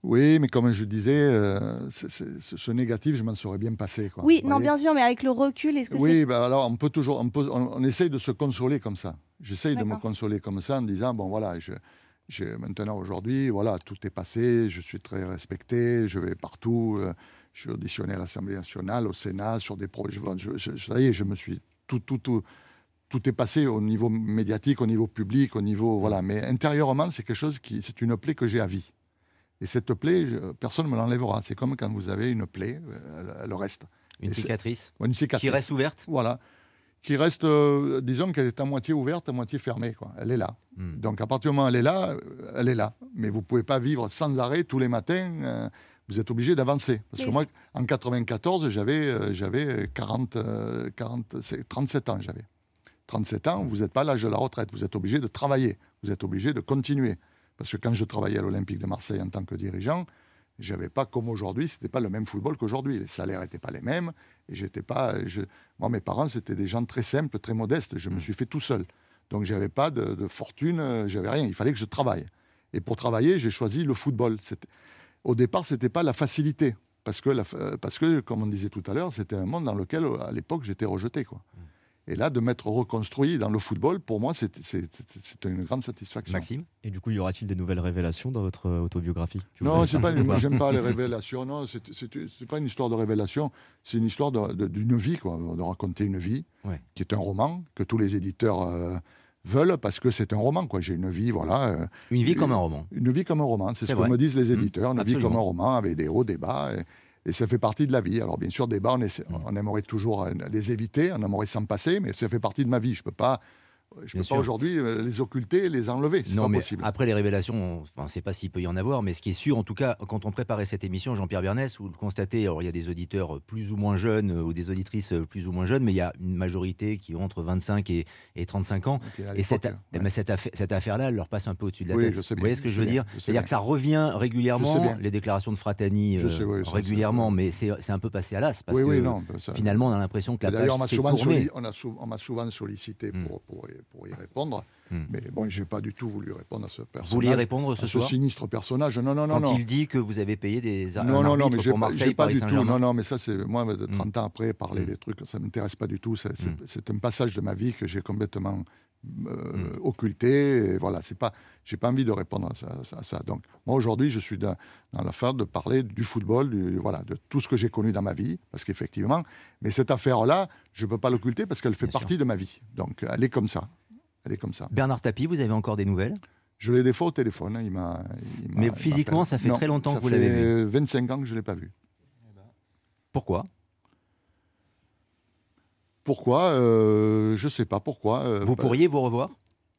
Oui, mais comme je disais, euh, ce, négatif, je m'en serais bien passé. oui, non, bien sûr, mais avec le recul, est-ce que oui, bah alors on peut toujours, on, peut, on, essaye de se consoler comme ça. J'essaye de me consoler comme ça en disant bon voilà, je, maintenant aujourd'hui, voilà, tout est passé, je suis très respecté, je vais partout, euh, je suis auditionné à l'Assemblée nationale, au Sénat, sur des projets. Je, je, ça y est, je me suis tout, tout, tout, tout est passé au niveau médiatique, au niveau public, au niveau voilà. Mm. Mais intérieurement, c'est quelque chose qui, c'est une plaie que j'ai à vie. Et cette plaie, personne ne me l'enlèvera. C'est comme quand vous avez une plaie, euh, le reste. Une cicatrice, une cicatrice qui reste ouverte. Voilà qui reste, euh, disons qu'elle est à moitié ouverte, à moitié fermée. Quoi. Elle est là. Hmm. Donc à partir du moment où elle est là, euh, elle est là. Mais vous ne pouvez pas vivre sans arrêt tous les matins. Euh, vous êtes obligé d'avancer. Parce que moi, en 94, j'avais j'avais 37 ans. J'avais 37 ans, vous n'êtes pas à l'âge de la retraite. Vous êtes obligé de travailler. Vous êtes obligé de continuer. Parce que quand je travaillais à l'Olympique de Marseille en tant que dirigeant, j'avais pas, comme aujourd'hui, c'était pas le même football qu'aujourd'hui. Les salaires n'étaient pas les mêmes. Et j'étais pas. Moi, mes parents, c'était des gens très simples, très modestes. Je me mm. suis fait tout seul. Donc, j'avais pas de, fortune, euh, j'avais rien. Il fallait que je travaille. Et pour travailler, j'ai choisi le football. Au départ, c'était pas la facilité. Parce que, euh, parce que, comme on disait tout à l'heure, c'était un monde dans lequel, à l'époque, j'étais rejeté. Quoi. Et là, de m'être reconstruit dans le football, pour moi, c'est une grande satisfaction. Maxime Et du coup, y aura-t-il des nouvelles révélations dans votre euh, autobiographie Non, pas, j'aime pas les [LAUGHS] révélations. Non, c'est pas une histoire de révélation. C'est une histoire d'une vie, quoi, de raconter une vie, qui est un roman que tous les éditeurs. Euh, veulent parce que c'est un roman. quoi. J'ai une vie, voilà. Euh, une vie comme un roman. Une vie comme un roman, c'est ce que me disent les mmh. éditeurs. une vie comme un roman avec des hauts, des bas. Et ça fait partie de la vie. Alors bien sûr, des on, on aimerait toujours euh, les éviter, on aimerait s'en passer, mais ça fait partie de ma vie. Je ne peux pas je ne peux pas aujourd'hui euh, les occulter, les enlever. C'est non, pas mais possible. Après les révélations, on ne sait pas s'il peut y en avoir, mais ce qui est sûr, en tout cas, quand on préparait cette émission, Jean-Pierre Bernès, vous le constatez, il y a des auditeurs plus ou moins jeunes euh, ou des auditrices plus ou moins jeunes, mais il y a une majorité qui ont entre 25 et, 35 ans. et cette, mais cette, affaire, là elle leur passe un peu au-dessus de la tête. vous voyez ce que je, veux dire C'est-à-dire que ça revient régulièrement, les déclarations de Fratani euh, régulièrement, mais c'est, un peu passé à l'as. Parce que finalement, on a l'impression que la page on m'a souvent sollicité hmm. pour pour y répondre. Hmm. Mais bon, je n'ai pas du tout voulu répondre à ce personnage. Vous voulez répondre ce, soir ce sinistre personnage Non, non, non. Quand il dit que vous avez payé des non, non, non, mais je n'ai pas, du tout. Non, non, mais ça, c'est moi, 30 ans après, parler hmm. des trucs, ça ne m'intéresse pas du tout. Hmm. C'est un passage de ma vie que j'ai complètement Hmm. Euh, occulté. Et voilà, c'est pas, j'ai pas envie de répondre à ça. Donc, moi aujourd'hui, je suis dans, dans l'affaire de parler du football, voilà, de tout ce que j'ai connu dans ma vie, parce qu'effectivement, mais cette affaire-là, je peux pas l'occulter parce qu'elle fait partie de ma vie. Donc, elle est comme ça. Elle est comme ça. Bernard Tapie, vous avez encore des nouvelles Je l'ai des fois au téléphone. Hein, il m'a. Mais physiquement, ça fait très longtemps que vous l'avez vu. 25 ans que je l'ai pas vu. Pourquoi pourquoi euh, Je ne sais pas pourquoi. Euh, vous pourriez vous revoir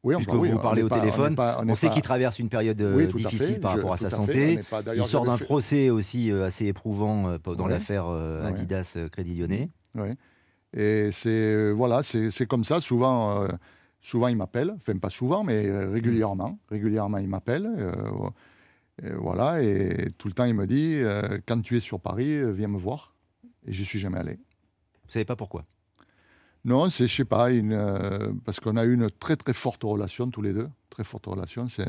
oui, Puisque vous parlez au téléphone, on, sait qu'il traverse une période euh, difficile par rapport à sa santé. Il sort d'un procès aussi assez éprouvant dans l'affaire Adidas Crédit Lyonnais. Oui. Et c'est voilà, c'est comme ça. Souvent, souvent il m'appelle. Enfin, pas souvent, mais régulièrement. Régulièrement, il m'appelle. voilà, et tout le temps, il me dit quand tu es sur Paris, viens me voir. Et je suis jamais allé. Vous savez pas pourquoi non, c'est, je sais pas, euh, parce qu'on a eu une très très forte relation tous les deux, très forte relation. C'est,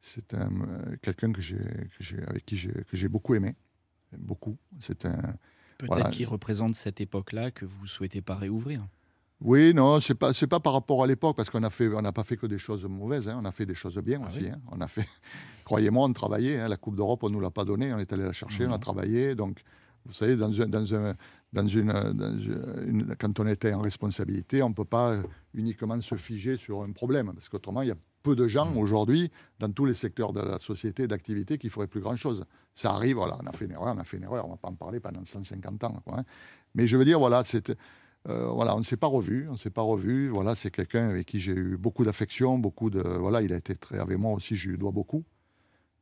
c'est un, euh, quelqu'un que j'ai, avec qui j'ai, beaucoup aimé, beaucoup. C'est un, Peut-être qu'il représente cette époque-là que vous souhaitez pas réouvrir. Oui, non, c'est pas c'est pas par rapport à l'époque parce qu'on n'a pas fait que des choses mauvaises, hein. on a fait des choses bien ah aussi. Hein. on a fait, [LAUGHS] croyez-moi, on travaillait. Hein. la Coupe d'Europe, on ne nous l'a pas donnée, on est allé la chercher, on a mmh. travaillé. Donc, vous savez, dans un, dans une, quand on était en responsabilité, on ne peut pas euh, uniquement se figer sur un problème, parce qu'autrement, il y a peu de gens mm. aujourd'hui dans tous les secteurs de la société d'activité qui feraient plus grand-chose. Ça arrive, voilà, on a fait une erreur, on a fait une erreur, on ne va pas en parler pendant 150 ans. Hein. Mais je veux dire, voilà, euh, voilà, on ne s'est pas revu, on s'est pas revu. Voilà, c'est quelqu'un avec qui j'ai eu beaucoup d'affection, beaucoup de voilà, il a été très avec moi aussi, je lui dois beaucoup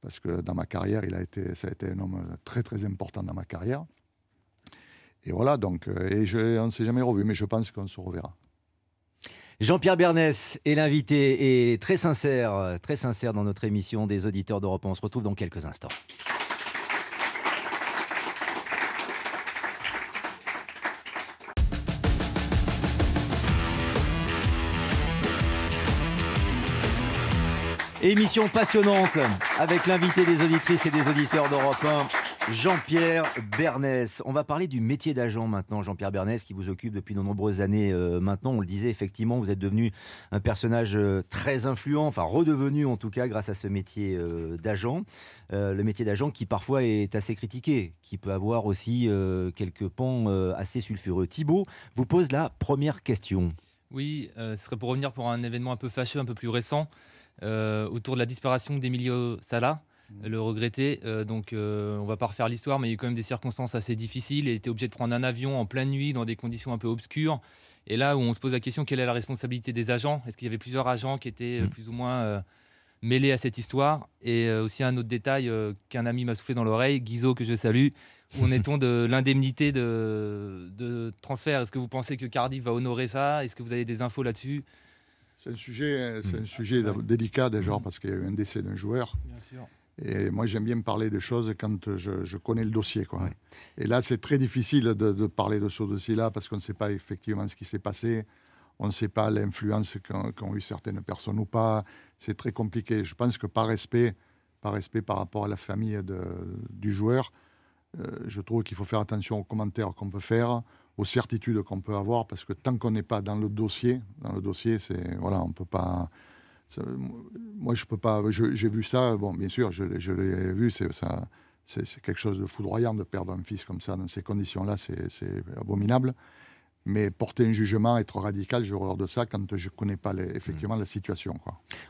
parce que dans ma carrière, il a été, ça a été un homme très très important dans ma carrière. Et voilà, donc, euh, et je, on ne s'est jamais revu, mais je pense qu'on se reverra. Jean-Pierre Bernès est l'invité et très sincère, très sincère dans notre émission des auditeurs d'Europe. On se retrouve dans quelques instants. Émission passionnante avec l'invité des auditrices et des auditeurs d'Europe 1. Jean-Pierre Bernès, on va parler du métier d'agent maintenant, Jean-Pierre Bernès, qui vous occupe depuis de nombreuses années euh, maintenant. On le disait effectivement, vous êtes devenu un personnage euh, très influent, enfin redevenu en tout cas grâce à ce métier euh, d'agent. le métier d'agent qui parfois est assez critiqué, qui peut avoir aussi quelques pans assez sulfureux. Thibault vous pose la première question. Oui, ce serait pour revenir pour un événement un peu fâcheux, un peu plus récent, autour de la disparition d'Emilio Sala Mm. le regretter. Euh, donc, euh, on va pas refaire l'histoire, mais il y a eu quand même des circonstances assez difficiles. Il était obligé de prendre un avion en pleine nuit dans des conditions un peu obscures. Et là où on se pose la question, quelle est la responsabilité des agents Est-ce qu'il y avait plusieurs agents qui étaient euh, mm. plus ou moins mêlés à cette histoire Et aussi un autre détail qu'un ami m'a soufflé dans l'oreille, Guizot que je salue. Où en est-on de [LAUGHS] l'indemnité de, transfert Est-ce que vous pensez que Cardiff va honorer ça Est-ce que vous avez des infos là-dessus c'est un sujet, c'est un mm. sujet délicat déjà parce qu'il y a eu un décès d'un joueur. Bien sûr. Et moi, j'aime bien parler des choses quand je, connais le dossier. Quoi. Et là, c'est très difficile de, parler de ce dossier-là parce qu'on ne sait pas effectivement ce qui s'est passé. On ne sait pas l'influence qu'ont eu certaines personnes ou pas. C'est très compliqué. Je pense que par respect, par respect par rapport à la famille du joueur, euh, je trouve qu'il faut faire attention aux commentaires qu'on peut faire, aux certitudes qu'on peut avoir, parce que tant qu'on n'est pas dans le dossier, dans le dossier, c'est voilà, on peut pas moi, je peux pas. J'ai vu ça. Bon, bien sûr, je, l'ai vu. C'est quelque chose de foudroyant de perdre un fils comme ça dans ces conditions-là. C'est abominable. Mais porter un jugement, être radical, je horreur de ça quand je ne connais pas effectivement hmm. la situation.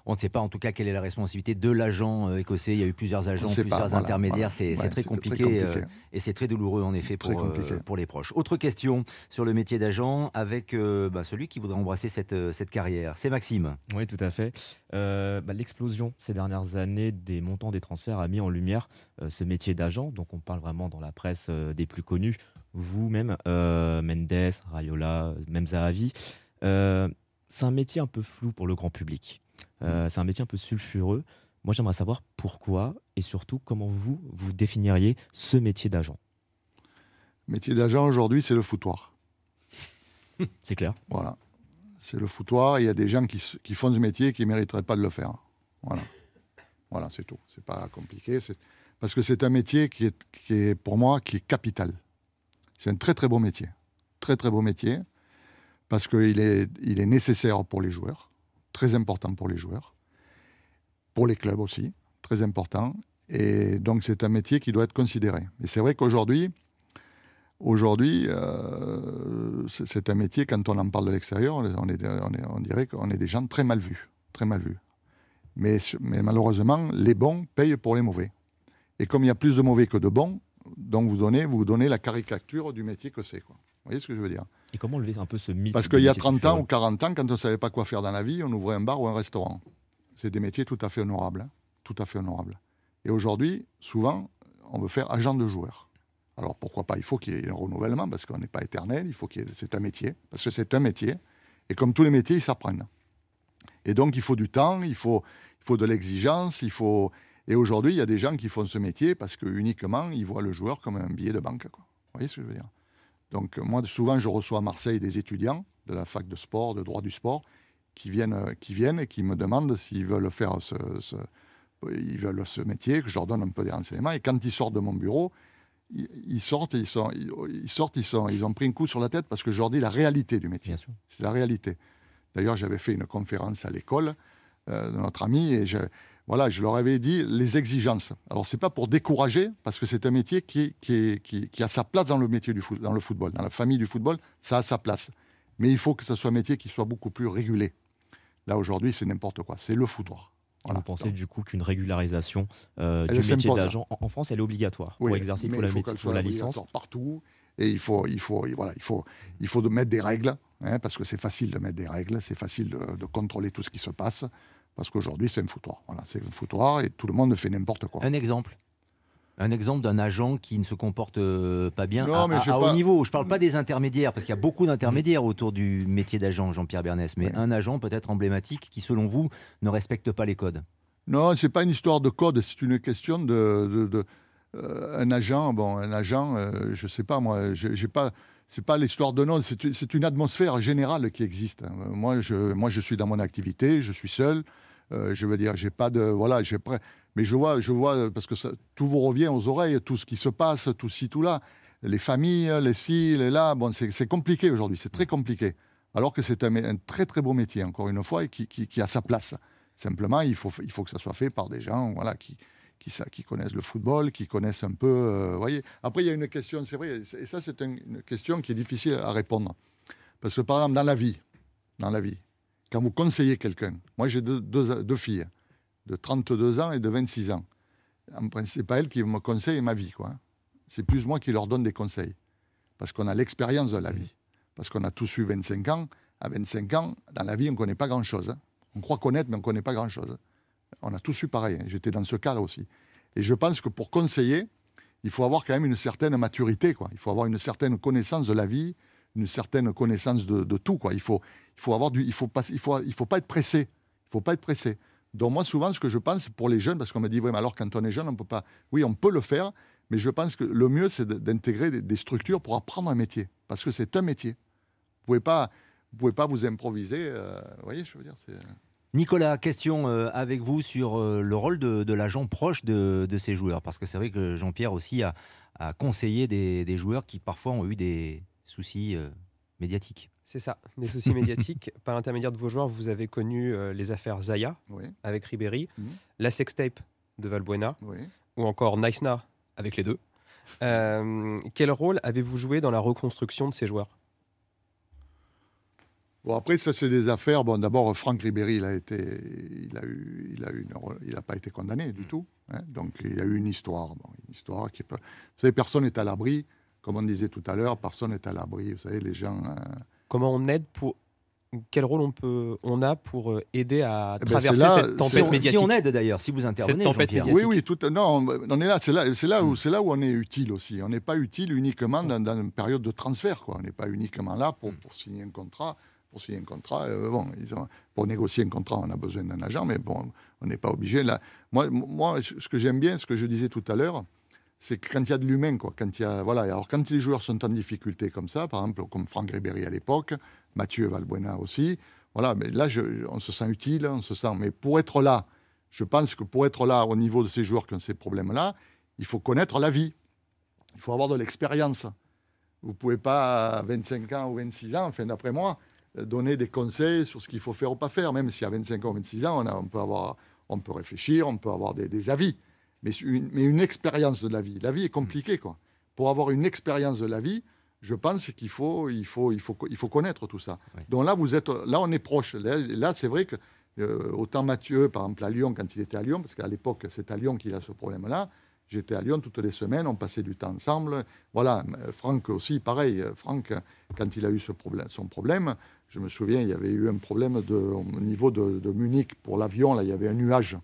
On ne sait pas en tout cas quelle est la responsabilité de l'agent euh, écossais. Il y a eu plusieurs agents, plusieurs intermédiaires. C'est très, euh, compliqué, et c'est très douloureux en effet euh, pour, les proches. Autre question sur le métier d'agent avec bah, celui qui voudrait embrasser cette, cette carrière. C'est Maxime. Oui, tout à fait. Bah, l'explosion ces dernières années des montants des transferts a mis en lumière ce métier d'agent. Donc on parle vraiment dans la presse des plus connus vous-même, euh, Mendes, Rayola, même Zahavi. Euh, c'est un métier un peu flou pour le grand public. Euh, mm. c'est un métier un peu sulfureux. Moi, j'aimerais savoir pourquoi et surtout comment vous, vous définiriez ce métier d'agent. Métier d'agent aujourd'hui, c'est le foutoir. [LAUGHS] c'est clair. Voilà. C'est le foutoir. Il y a des gens qui, font ce métier qui ne mériteraient pas de le faire. Voilà. Voilà, c'est tout. C'est pas compliqué. Parce que c'est un métier qui est, pour moi, qui est capital. C'est un très très beau métier. Très très beau métier parce qu'il est, il est nécessaire pour les joueurs, très important pour les joueurs, pour les clubs aussi, très important. Et donc c'est un métier qui doit être considéré. Et c'est vrai qu'aujourd'hui, Aujourd'hui, euh, c'est un métier, quand on en parle de l'extérieur, on, on, dirait qu'on est des gens très mal vus, très mal vus. Mais, mais, malheureusement, les bons payent pour les mauvais. Et comme il y a plus de mauvais que de bons, donc vous donnez, vous donnez la caricature du métier que c'est. Vous voyez ce que je veux dire Et comment lever un peu ce mythe Parce qu'il y a 30 ans ou 40 ans, quand on ne savait pas quoi faire dans la vie, on ouvrait un bar ou un restaurant. C'est des métiers tout à fait honorables. Hein. tout à fait honorables. Et aujourd'hui, souvent, on veut faire agent de joueur. Alors pourquoi pas Il faut qu'il y ait un renouvellement parce qu'on n'est pas éternel. Il faut qu'il C'est un métier. Parce que c'est un métier. Et comme tous les métiers, ils s'apprennent. Et donc, il faut du temps, il faut, il faut de l'exigence, il faut, et aujourd'hui, il y a des gens qui font ce métier parce que uniquement, ils voient le joueur comme un billet de banque. Quoi. Vous voyez ce que je veux dire Donc euh, moi, souvent, je reçois à Marseille des étudiants de la fac de sport, de droit du sport, qui viennent, euh, qui viennent et qui me demandent s'ils veulent faire ce, ils veulent ce métier, que je leur donne un peu des renseignements. Et quand ils sortent de mon bureau, ils, sortent, et ils, sont, sortent, ils sont, ils ont pris un coup sur la tête parce que je leur dis la réalité du métier. C'est la réalité. D'ailleurs, j'avais fait une conférence à l'école euh, de notre ami et j'ai voilà, je leur avais dit les exigences. Alors, ce n'est pas pour décourager, parce que c'est un métier qui, a sa place dans le métier du dans le football, dans la famille du football, ça a sa place. Mais il faut que ce soit un métier qui soit beaucoup plus régulé. Là, aujourd'hui, c'est n'importe quoi, c'est le foutoir. Vous pensez du coup qu'une régularisation euh, du métier d'agent en, France, elle est obligatoire pour exercer, il faut la, il faut la licence. Partout, et il faut, il faut, voilà, il faut, il faut de mettre des règles, hein, parce que c'est facile de mettre des règles, c'est facile de contrôler tout ce qui se passe. Parce qu'aujourd'hui, c'est un foutoir. Voilà, c'est un foutoir et tout le monde fait n'importe quoi. Un exemple un exemple d'un agent qui ne se comporte euh, pas bien non, à, haut niveau. Je ne parle pas des intermédiaires, parce qu'il y a beaucoup d'intermédiaires autour du métier d'agent, Jean-Pierre Bernès, mais un agent peut-être emblématique qui, selon vous, ne respecte pas les codes. Non, ce n'est pas une histoire de code, c'est une question de... Euh, un agent, bon, un agent, euh, je ne sais pas moi, j'ai pas c'est pas l'histoire de nom, c'est une atmosphère générale qui existe. Hein. Moi, je, moi, je suis dans mon activité, je suis seul. Euh, je veux dire, j'ai pas de, voilà, j'ai mais je vois, je vois, parce que tout vous revient aux oreilles, tout ce qui se passe, tout ci, tout là, les familles, les ci, les là. Bon, c'est compliqué aujourd'hui, c'est très compliqué. Alors que c'est un, très très beau métier, encore une fois, et qui, qui a sa place. Simplement, il faut, il faut que ça soit fait par des gens, voilà, qui, qui, connaissent le football, qui connaissent un peu. Euh, voyez. Après, il y a une question, c'est vrai, et ça, c'est une question qui est difficile à répondre. Parce que, par exemple, dans la vie, dans la vie quand vous conseillez quelqu'un, moi j'ai deux, filles, de 32 ans et de 26 ans. En principe, pas elles qui me conseillent ma vie. quoi. Hein. C'est plus moi qui leur donne des conseils. Parce qu'on a l'expérience de la vie. Parce qu'on a tous eu 25 ans. À 25 ans, dans la vie, on ne connaît pas grand-chose. Hein. On croit connaître, mais on ne connaît pas grand-chose. On a tous eu pareil. Hein. J'étais dans ce cas-là aussi. Et je pense que pour conseiller, il faut avoir quand même une certaine maturité. Quoi. Il faut avoir une certaine connaissance de la vie, une certaine connaissance de, tout. Quoi. Il faut, il faut avoir du, il faut pas, il faut, il faut pas être pressé. Il faut pas être pressé. Donc moi, souvent, ce que je pense pour les jeunes, parce qu'on me dit, oui, mais alors quand on est jeune, on peut pas. Oui, on peut le faire, mais je pense que le mieux, c'est d'intégrer des, structures pour apprendre un métier, parce que c'est un métier. Vous pouvez pas, vous pouvez pas vous improviser. Euh, vous voyez, je veux dire, Nicolas, question euh, avec vous sur euh, le rôle de, l'agent proche de, ces joueurs, parce que c'est vrai que Jean-Pierre aussi a, conseillé des, joueurs qui parfois ont eu des soucis euh, médiatiques. C'est ça, des soucis médiatiques. [LAUGHS] Par l'intermédiaire de vos joueurs, vous avez connu les affaires Zaya avec Ribéry, mmh. la sextape de Valbuena, ou encore Nice avec les deux. quel rôle avez-vous joué dans la reconstruction de ces joueurs Bon, après, ça, c'est des affaires. Bon, d'abord, Franck Ribéry, il a été. Il a eu. Il a il a pas été condamné du mm. tout. Hein. donc, il a eu une histoire. Bon, une histoire qui peut. Vous savez, personne n'est à l'abri. Comme on disait tout à l'heure, personne n'est à l'abri. Vous savez, les gens. Euh, Comment on aide pour. Quel rôle on, peut, on a pour euh, aider à eh ben, traverser cette tempête médiatique Si on aide d'ailleurs, si vous intervenez. Cette tempête Oui, oui, tout, non, on est là, c'est là, là, où, mm. là où on est utile aussi. On n'est pas utile uniquement mm. dans, dans, une période de transfert. Quoi. On n'est pas uniquement là pour, pour signer un contrat pour signer un contrat, euh, bon, ils ont, pour négocier un contrat, on a besoin d'un agent, mais bon, on n'est pas obligé. Là, moi, moi, ce que j'aime bien, ce que je disais tout à l'heure, c'est quand il y a de l'humain, quoi, quand il y a, voilà, alors quand les joueurs sont en difficulté comme ça, par exemple, comme Franck Ribéry à l'époque, Mathieu Valbuena aussi, voilà, mais là, on se sent utile, on se sent, mais pour être là, je pense que pour être là au niveau de ces joueurs qui ont ces problèmes-là, il faut connaître la vie, il faut avoir de l'expérience. Vous pouvez pas à 25 ans ou 26 ans, enfin d'après moi, donner des conseils sur ce qu'il faut faire ou pas faire, même si à 25 ans, 26 ans, on, on peut, avoir, on peut réfléchir, on peut avoir des, avis, mais une, mais une, expérience de la vie. La vie est compliquée, quoi. Pour avoir une expérience de la vie, je pense qu'il faut, il faut, il faut, il faut connaître tout ça. Donc là, vous êtes, là, on est proche. Là, c'est vrai que euh, autant Mathieu, par exemple, à Lyon, quand il était à Lyon, parce qu'à l'époque, c'est à Lyon qu'il a ce problème-là. J'étais à Lyon toutes les semaines, on passait du temps ensemble. Voilà, Franck aussi, pareil. Franck, quand il a eu ce problème, son problème, je me souviens, il y avait eu un problème de, au niveau de, Munich pour l'avion. Là, il y avait un nuage.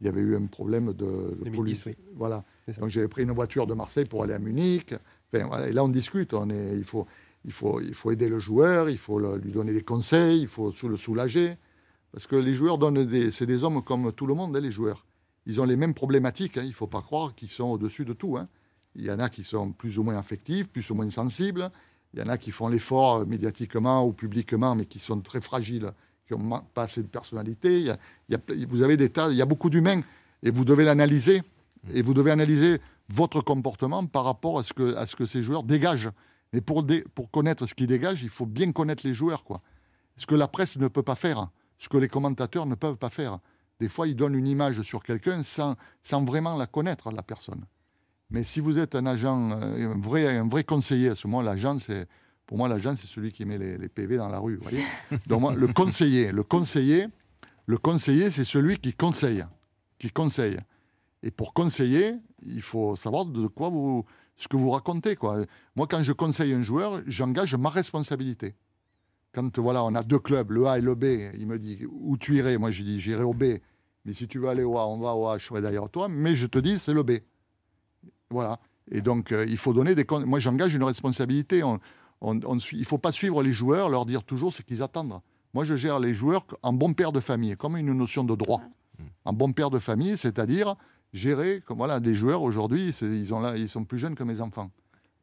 Il y avait eu un problème de, police. Voilà. Donc j'avais pris une voiture de Marseille pour aller à Munich. Et là, on discute. il, faut, aider le joueur, il faut lui donner des conseils, il faut le soulager. Parce que les joueurs donnent des. C'est des hommes comme tout le monde, hein, les joueurs. Ils ont les mêmes problématiques. Hein. Il ne faut pas croire qu'ils sont au-dessus de tout. Hein. Il y en a qui sont plus ou moins affectifs, plus ou moins sensibles. Il y en a qui font l'effort médiatiquement ou publiquement, mais qui sont très fragiles, qui n'ont pas assez de personnalité. Il y a, vous avez des tas, il y a beaucoup d'humains et vous devez l'analyser. Et vous devez analyser votre comportement par rapport à ce que, ces joueurs dégagent. Mais pour, connaître ce qu'ils dégagent, il faut bien connaître les joueurs. Ce que la presse ne peut pas faire, ce que les commentateurs ne peuvent pas faire. Des fois, ils donnent une image sur quelqu'un sans vraiment la connaître, la personne. Mais si vous êtes un agent, euh, un vrai, un vrai conseiller, à ce moment, l'agent, c'est. Pour moi, l'agent, c'est celui qui met les, PV dans la rue. Donc, le conseiller, le conseiller, le conseiller, c'est celui qui conseille, qui conseille. Et pour conseiller, il faut savoir de quoi vous, ce que vous racontez. Quoi. Moi, quand je conseille un joueur, j'engage ma responsabilité. Quand voilà, on a deux clubs, le A et le B, il me dit où tu irais. Moi, je dis j'irai au B. Mais si tu veux aller au A, on va au A, je serai d'ailleurs toi. Mais je te dis, c'est le B. Voilà. Et donc, euh, il faut donner des. Moi, j'engage une responsabilité. On, il ne faut pas suivre les joueurs, leur dire toujours ce qu'ils attendent. Moi, je gère les joueurs en bon père de famille, comme une notion de droit. Mm. En bon père de famille, c'est-à-dire gérer, comme voilà, des joueurs aujourd'hui, ils sont plus jeunes que mes enfants.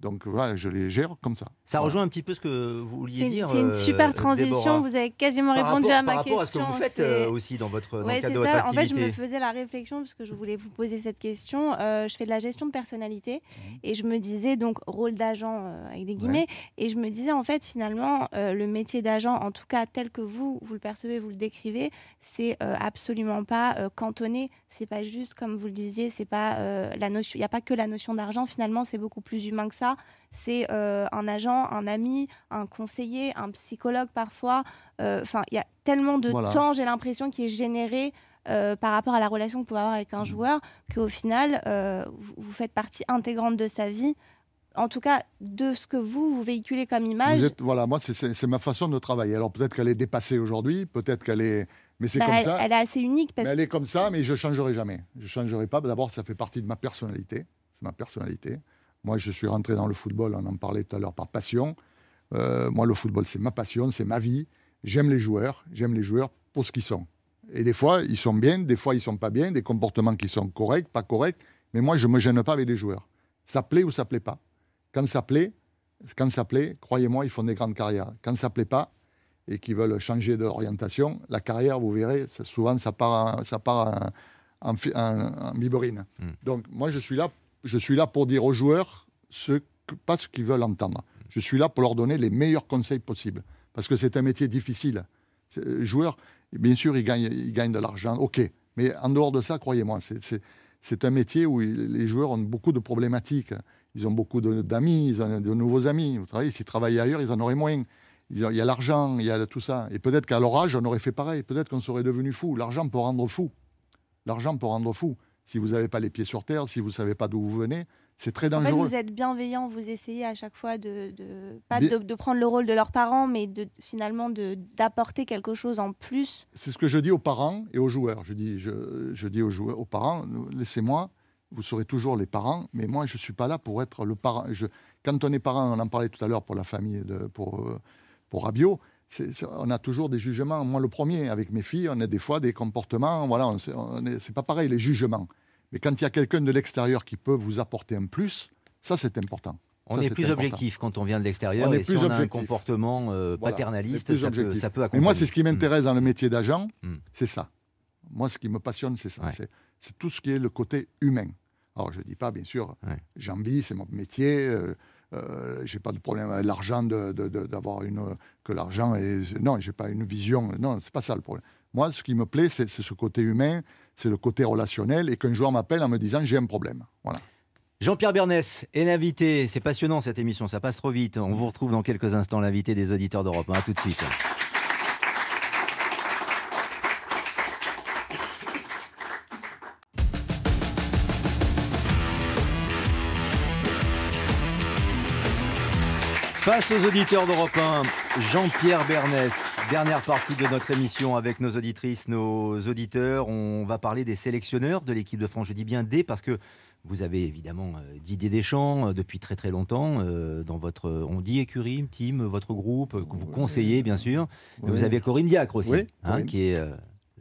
Donc voilà, je les gère comme ça. Ça rejoint un petit peu ce que vous vouliez dire. C'est une euh, super transition. Vous avez quasiment répondu à ma question. Par rapport à ce que vous faites euh, aussi dans votre le cadre ça. En fait, je me faisais la réflexion parce que je voulais vous poser cette question. Euh, je fais de la gestion de personnalité mhm. et je me disais donc rôle d'agent avec des guillemets et je me disais en fait finalement le métier d'agent, en tout cas tel que vous vous le percevez, vous le décrivez, c'est absolument pas cantonné c'est pas juste, comme vous le disiez, c'est pas euh, la notion. Il n'y a pas que la notion d'argent. Finalement, c'est beaucoup plus humain que ça. C'est euh, un agent, un ami, un conseiller, un psychologue parfois. Euh, enfin, il y a tellement de temps, j'ai l'impression, qui est généré par rapport à la relation que vous pouvez avoir avec un mmh. joueur, qu'au final, vous faites partie intégrante de sa vie en tout cas de ce que vous, vous véhiculez comme image. voilà, moi, c'est ma façon de travailler. Alors peut-être qu'elle est dépassée aujourd'hui, peut-être qu'elle est mais c'est bah, comme elle, ça. Elle est assez unique. elle est comme ça, mais je ne changerai jamais. Je ne changerai pas. D'abord, ça fait partie de ma personnalité. C'est ma personnalité. Moi, je suis rentré dans le football, on en parlait tout à l'heure, par passion. Euh, moi, le football, c'est ma passion, c'est ma vie. J'aime les joueurs. J'aime les joueurs pour ce qu'ils sont. Et des fois, ils sont bien, des fois, ils ne sont pas bien, des comportements qui sont corrects, pas corrects. Mais moi, je ne me gêne pas avec les joueurs. Ça plaît ou ça plaît pas. Quand ça plaît, quand ça plaît, croyez-moi, ils font des grandes carrières. Quand ça plaît pas, et qui veulent changer d'orientation, la carrière, vous verrez, souvent, ça part, ça part en, biberine. Hmm. Donc, moi, je suis, là, je suis là pour dire aux joueurs ce pas ce qu'ils veulent entendre. Hmm. Je suis là pour leur donner les meilleurs conseils possibles. Parce que c'est un métier difficile. Euh, joueurs, bien sûr, ils gagnent de l'argent, ok. Mais en dehors de ça, croyez-moi, c'est un métier où les joueurs ont beaucoup de problématiques. Ils ont beaucoup d'amis, ils ont de nouveaux amis. Vous savez, s'ils travaillaient ailleurs, ils en auraient moins. Il y a l'argent, il y a tout ça. Et peut-être qu'à l'orage, on aurait fait pareil. Peut-être qu'on serait devenu fou. L'argent peut rendre fou. L'argent peut rendre fou. Si vous n'avez pas les pieds sur terre, si vous ne savez pas d'où vous venez, c'est très dangereux. vous êtes bienveillant, vous essayez à chaque fois de, de pas de, prendre le rôle de leurs parents, mais de, finalement d'apporter quelque chose en plus. C'est ce que je dis aux parents et aux joueurs. Je dis, je, dis aux, joueurs, aux parents, laissez-moi, vous serez toujours les parents, mais moi, je ne suis pas là pour être le parent. Je, quand on est parent, on en parlait tout à l'heure pour la famille, de, pour euh, pour Rabiot, on a toujours des jugements. Moi, le premier, avec mes filles, on a des fois des comportements. Voilà, c'est pas pareil les jugements. Mais quand il y a quelqu'un de l'extérieur qui peut vous apporter un plus, ça c'est important. On est plus objectif quand on vient de l'extérieur. On est plus si on a un comportement euh, paternaliste, ça, peut, Mais moi, c'est ce qui m'intéresse dans le métier d'agent, mm. Mm. c'est ça. Moi, ce qui me passionne, c'est ça. C'est, tout ce qui est le côté humain. Alors, je ne dis pas, bien sûr, j'envie, c'est mon métier. Euh, euh, j'ai pas de problème avec l'argent, d'avoir que l'argent est non, j'ai pas une vision. Non, c'est pas ça le problème. Moi, ce qui me plaît, c'est, ce côté humain, c'est le côté relationnel, et qu'un joueur m'appelle en me disant j'ai un problème. Voilà. Jean-Pierre Bernès est l'invité. C'est passionnant cette émission, ça passe trop vite. On vous retrouve dans quelques instants, l'invité des auditeurs d'Europe. À tout de suite. Face aux auditeurs d'Europe 1, Jean-Pierre Bernès, dernière partie de notre émission avec nos auditrices, nos auditeurs. On va parler des sélectionneurs de l'équipe de France. Je dis bien des parce que vous avez évidemment euh, Didier Deschamps euh, depuis très très longtemps euh, dans votre, on dit écurie, team, votre groupe que vous conseillez bien sûr. Vous avez Corinne Diacre aussi, hein, qui est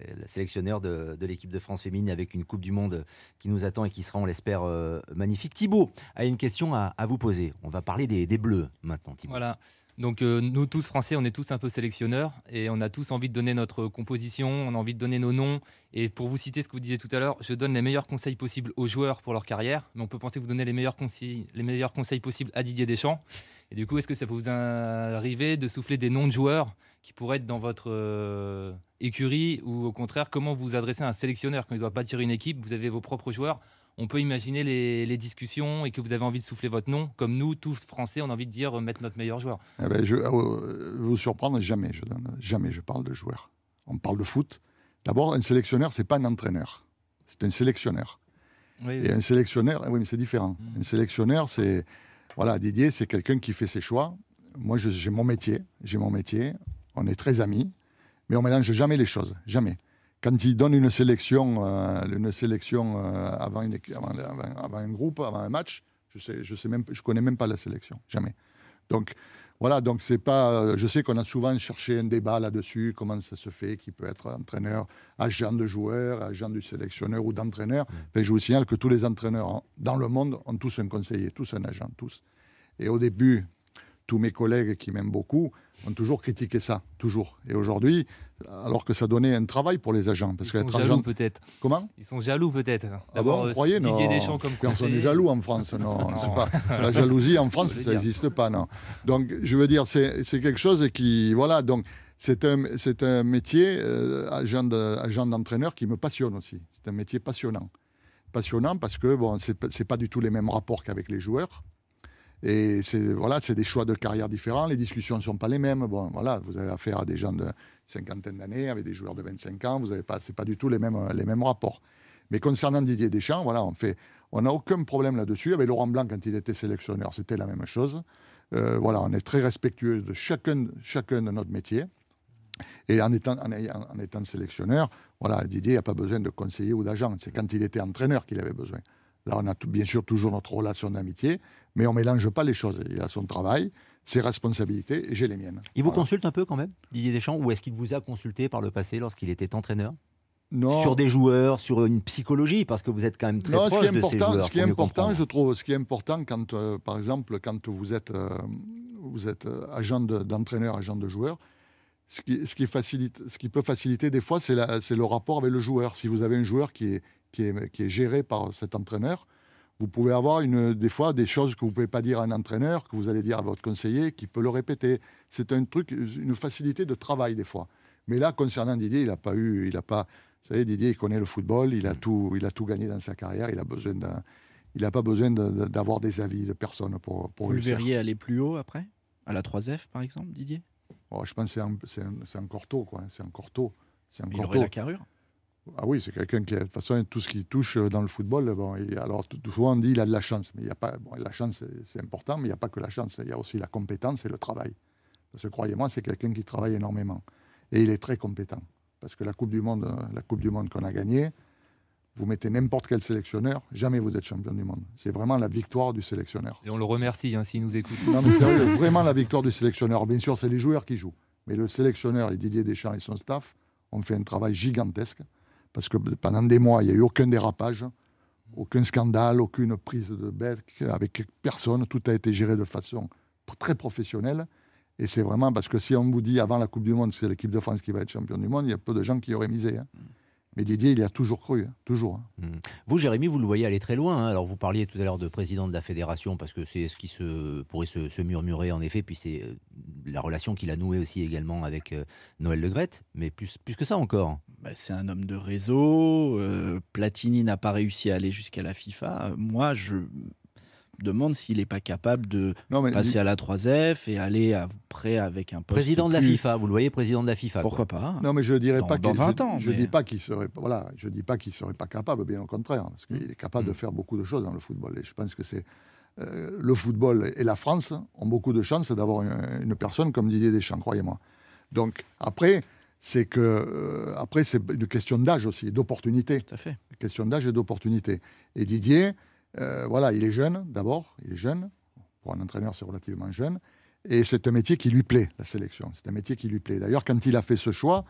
le sélectionneur de, l'équipe de France féminine avec une Coupe du Monde qui nous attend et qui sera, on l'espère, euh, magnifique. Thibaut a une question à, vous poser. On va parler des, Bleus maintenant, Thibaut. Voilà. Donc euh, nous tous Français, on est tous un peu sélectionneurs et on a tous envie de donner notre composition, on a envie de donner nos noms. Et pour vous citer ce que vous disiez tout à l'heure, je donne les meilleurs conseils possibles aux joueurs pour leur carrière, mais on peut penser que vous donnez les meilleurs conseils, les meilleurs conseils possibles à Didier Deschamps. Et du coup, est-ce que ça peut vous arriver de souffler des noms de joueurs qui pourraient être dans votre euh, écurie ou au contraire comment vous adressez à un sélectionneur quand il doit bâtir une équipe Vous avez vos propres joueurs. On peut imaginer les, discussions et que vous avez envie de souffler votre nom, comme nous, tous Français, on a envie de dire euh, mettre notre meilleur joueur. Eh ben, je euh, vous surprendre jamais, je donne, jamais je parle de joueur. On parle de foot. D'abord, un sélectionneur, c'est pas un entraîneur, c'est un sélectionneur. Et un sélectionneur, eh oui, mais c'est différent. Mmh. Un sélectionneur, c'est voilà, Didier, c'est quelqu'un qui fait ses choix. Moi, j'ai mon métier, j'ai mon métier. On est très amis mais on mélange jamais les choses, jamais. Quand ils donnent une sélection, euh, une sélection euh, avant, une, avant, un groupe, avant un match, je sais, je sais même, je connais même pas la sélection, jamais. Donc voilà, donc c'est pas. Je sais qu'on a souvent cherché un débat là-dessus, comment ça se fait, qui peut être entraîneur, agent de joueur, agent du sélectionneur ou d'entraîneur. Mmh. Mais je vous signale que tous les entraîneurs dans le monde ont tous un conseiller, tous un agent, tous. Et au début, tous mes collègues qui m'aiment beaucoup ont toujours critiqué ça, toujours. Et aujourd'hui, alors que ça donnait un travail pour les agents. Parce Ils sont jaloux peut-être. Comment Ils sont jaloux peut-être. Ah D'abord, vous euh, croyez non. Personne n'est jaloux en France, non. [LAUGHS] La jalousie en [LAUGHS] France, ça n'existe pas, non. Donc, je veux dire, c'est quelque chose qui... Voilà, donc... C'est un, un, métier, euh, agent d'entraîneur, qui me passionne aussi. C'est un métier passionnant. Passionnant parce que bon, ce n'est pas du tout les mêmes rapports qu'avec les joueurs. Et c'est voilà, c'est des choix de carrière différents. Les discussions ne sont pas les mêmes. Bon, voilà, vous avez affaire à des gens de cinquantaine d'années avec des joueurs de 25 ans. Vous avez pas, c'est pas du tout les mêmes les mêmes rapports. Mais concernant Didier Deschamps, voilà, on fait, on n'a aucun problème là-dessus. Avec Laurent Blanc quand il était sélectionneur, c'était la même chose. Euh, voilà, on est très respectueux de chacun chacun de notre métier. Et en étant, en, étant sélectionneur, voilà, Didier n'a pas besoin de conseiller ou d'agent. C'est quand il était entraîneur qu'il avait besoin. Là, on a tout, bien sûr toujours notre relation d'amitié, mais on ne mélange pas les choses. Il a son travail, ses responsabilités, et j'ai les miennes. Il vous consulte un peu quand même, Didier Deschamps, ou est-ce qu'il vous a consulté par le passé lorsqu'il était entraîneur Sur des joueurs, sur une psychologie, parce que vous êtes quand même très non, proche ce qui est de important, ces joueurs, Ce qui est important, je trouve, ce qui est important quand, euh, par exemple, quand vous êtes, euh, vous êtes euh, agent d'entraîneur, agent de joueur, ce qui, ce qui, peut faciliter des fois, c'est le rapport avec le joueur. Si vous avez un joueur qui qui est géré par cet entraîneur, vous pouvez avoir une, des fois des choses que vous ne pouvez pas dire à un entraîneur, que vous allez dire à votre conseiller, qui peut le répéter. C'est un truc, une facilité de travail des fois. Mais là, concernant Didier, il n'a pas eu, il a pas. Vous savez, Didier, il connaît le football, il a mm. tout, il a tout gagné dans sa carrière, il a besoin d'un, il n'a pas besoin d'avoir des avis de personne pour. pour Vous verriez aller plus haut après, à la 3F par exemple, Didier. Oh, je pense que c'est encore tôt, quoi. Hein, c'est encore tôt. C'est encore il aurait la carrure. Ah oui, c'est quelqu'un qui, a, de toute façon, tout ce qui touche euh, dans le football, euh, bon, alors souvent on dit il a de la chance, mais il y a pas, la chance c'est important, mais il n'y a pas que la chance, il y a aussi la compétence et le travail. Parce que croyez-moi, c'est quelqu'un qui travaille énormément et il est très compétent. Parce que la Coupe du Monde, euh, la Coupe du Monde qu'on a gagnée, vous mettez n'importe quel sélectionneur, jamais vous êtes champion du monde. C'est vraiment la victoire du sélectionneur. Et on le remercie hein, s'il nous écoute. Non, mais c'est [LAUGHS] vraiment la victoire du sélectionneur. Bien sûr, c'est les joueurs qui jouent. Mais le sélectionneur et Didier Deschamps et son staff ont fait un travail gigantesque parce que pendant des mois, il n'y a eu aucun dérapage, aucun scandale, aucune prise de bec avec personne. Tout a été géré de façon très professionnelle. Et c'est vraiment parce que si on vous dit avant la Coupe du Monde, c'est l'équipe de France qui va être champion du monde, il y a peu de gens qui auraient misé. Hein. Mm. Mais Didier, il y a toujours cru, hein, toujours. Hein. Mm. Vous, Jérémy, vous le voyez aller très loin. Alors, vous parliez tout à l'heure de président de la fédération, parce que c'est ce qui se, pourrait se, murmurer, en effet, puis c'est euh, la relation qu'il a nouée aussi également avec euh, Noël Le Grette, mais plus que ça encore. Bah, c'est un homme de réseau, euh, Platini n'a pas réussi à aller jusqu'à la FIFA. Moi, je demande s'il n'est pas capable de passer à la 3F et aller à, près avec un président de la FIFA. Vous le voyez, président de la FIFA. Pourquoi pas hein. Non, mais je dirais pas dans ans. Je dis pas qu'il serait voilà, je dis pas qu'il serait pas capable, bien au contraire, parce qu'il est capable de mm. faire beaucoup de choses dans le football. Et je pense que c'est euh, le football et la France ont beaucoup de chance d'avoir une personne comme Didier Deschamps, croyez-moi. Donc après, c'est que euh, après c'est une question d'âge aussi, d'opportunité. Tout à fait. question d'âge et d'opportunité. Et Didier, euh, voilà, il est jeune d'abord, il est jeune. Pour un entraîneur, c'est relativement jeune. Et c'est un métier qui lui plaît, la sélection. C'est un métier qui lui plaît. D'ailleurs, quand il a fait ce choix,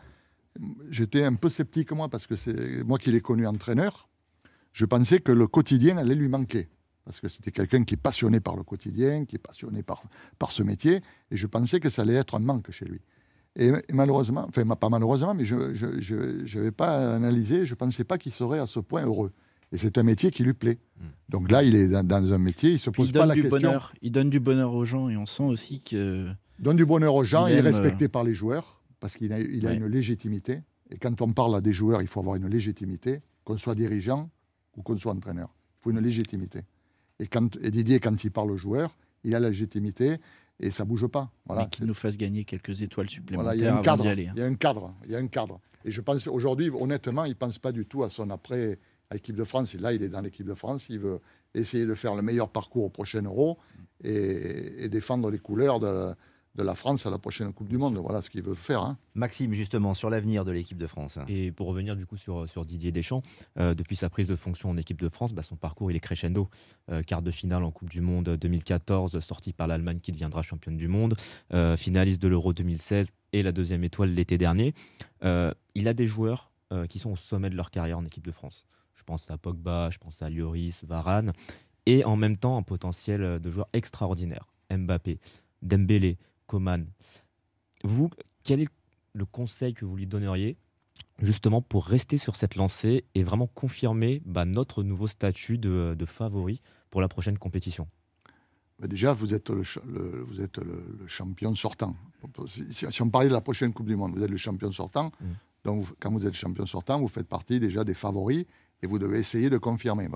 j'étais un peu sceptique moi parce que c'est moi qui l'ai connu entraîneur, je pensais que le quotidien allait lui manquer parce que c'était quelqu'un qui est passionné par le quotidien, qui est passionné par ce métier, et je pensais que ça allait être un manque chez lui. Et, malheureusement, enfin pas malheureusement, mais je n'avais pas analysé, je ne pensais pas qu'il serait à ce point heureux. Et c'est un métier qui lui plaît. Hmm. Donc là, il est dans, un métier, il se pose pas la question. Bonheur. Il donne du bonheur aux gens et on sent aussi que. Donne du bonheur aux gens, il, il est respecté euh, par les joueurs parce qu'il a, a une légitimité. Et quand on parle à des joueurs, il faut avoir une légitimité, qu'on soit dirigeant ou qu'on soit entraîneur. Il faut une légitimité. Et, quand, et Didier, quand il parle aux joueurs, il a la légitimité et ça bouge pas. Voilà. Mais qu'il nous fasse gagner quelques étoiles supplémentaires il y a un cadre, hein. Il y a un cadre, il y a un cadre. Et je pense aujourd'hui, honnêtement, il pense pas du tout à son après à l'équipe de France. Là, il est dans l'équipe de France, il veut essayer de faire le meilleur parcours au prochain Euro et, et défendre les couleurs de, de la France à la prochaine Coupe du Monde. Voilà ce qu'il veut faire. Hein. Maxime, justement, sur l'avenir de l'équipe de France. Et pour revenir du coup sur, Didier Deschamps, euh, depuis sa prise de fonction en équipe de France, bah, son parcours il est crescendo. Euh, quart de finale en Coupe du Monde 2014, sorti par l'Allemagne qui deviendra championne du monde, euh, finaliste de l'Euro 2016 et la deuxième étoile l'été dernier. il a des joueurs qui sont au sommet de leur carrière en équipe de France. Je pense à Pogba, je pense à Lloris, Varane, et en même temps un potentiel de joueurs extraordinaire, Mbappé, Dembélé, vous, quel est le conseil que vous lui donneriez justement pour rester sur cette lancée et vraiment confirmer bah, notre nouveau statut de, favori pour la prochaine compétition bah, Déjà, vous êtes, le, vous champion sortant. Si, on parlait de la prochaine Coupe du Monde, vous êtes le champion sortant. Mm. Donc, quand vous êtes champion sortant, vous faites partie déjà des favoris et vous devez essayer de confirmer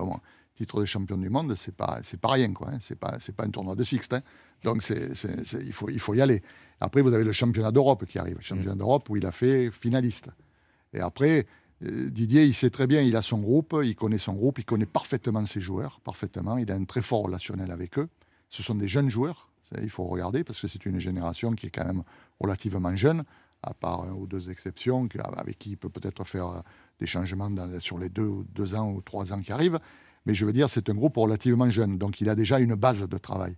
titre de champion du monde, c'est pas, c'est pas rien, quoi. n'est hein. C'est pas, c'est pas un tournoi de sixte. Hein. Donc, c'est, c'est, il, faut, il faut y aller. Après, vous avez le championnat d'Europe qui arrive, le championnat mmh. d'Europe où il a fait finaliste. Et après, euh, Didier, il sait très bien, il a son groupe, il connaît son groupe, il connaît parfaitement ses joueurs, parfaitement. Il a un très fort relationnel avec eux. Ce sont des jeunes joueurs, il faut regarder, parce que c'est une génération qui est quand même relativement jeune, à part un ou deux exceptions, avec qui il peut peut-être faire euh, des changements sur les deux, deux ans ou trois ans qui arrivent. Mais je veux dire, c'est un groupe relativement jeune, donc il a déjà une base de travail.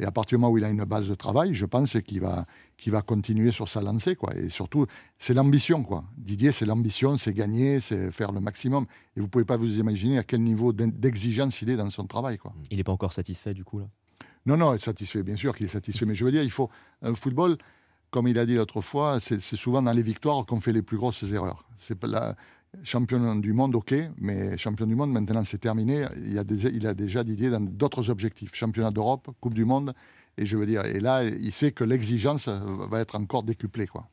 Et à partir du moment où il a une base de travail, je pense qu'il va, va continuer sur sa lancée. Quoi. Et surtout, c'est l'ambition. quoi. Didier, c'est l'ambition, c'est gagner, c'est faire le maximum. Et vous ne pouvez pas vous imaginer à quel niveau d'exigence il est dans son travail. Quoi. Il n'est pas encore satisfait du coup là Non, non, satisfait, bien sûr qu'il est satisfait. Mais je veux dire, il faut. Le euh, football, comme il a dit l'autre fois, c'est souvent dans les victoires qu'on fait les plus grosses erreurs. C'est la, champion du monde, ok, mais champion du monde, maintenant c'est terminé. Il a, il a déjà Didier dans d'autres objectifs. Championnat d'Europe, Coupe du Monde. Et je veux dire, et là, il sait que l'exigence va être encore décuplée. Quoi.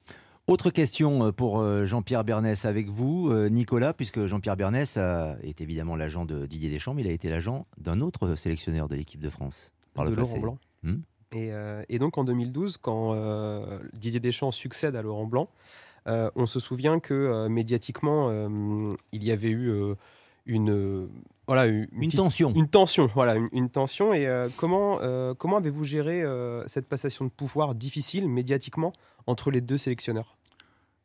Autre question euh, pour euh, Jean-Pierre Bernès avec vous, euh, Nicolas, puisque Jean-Pierre Bernès est évidemment l'agent de Didier Deschamps, mais il a été l'agent d'un autre sélectionneur de l'équipe de France par de le Laurent Blanc. Hmm et, donc en 2012, quand Didier Deschamps succède à Laurent Blanc, euh, on se souvient que euh, médiatiquement, euh, il y avait eu une, voilà, une, tension. Une tension, voilà, une, tension. Et comment, comment avez-vous géré cette passation de pouvoir difficile médiatiquement entre les deux sélectionneurs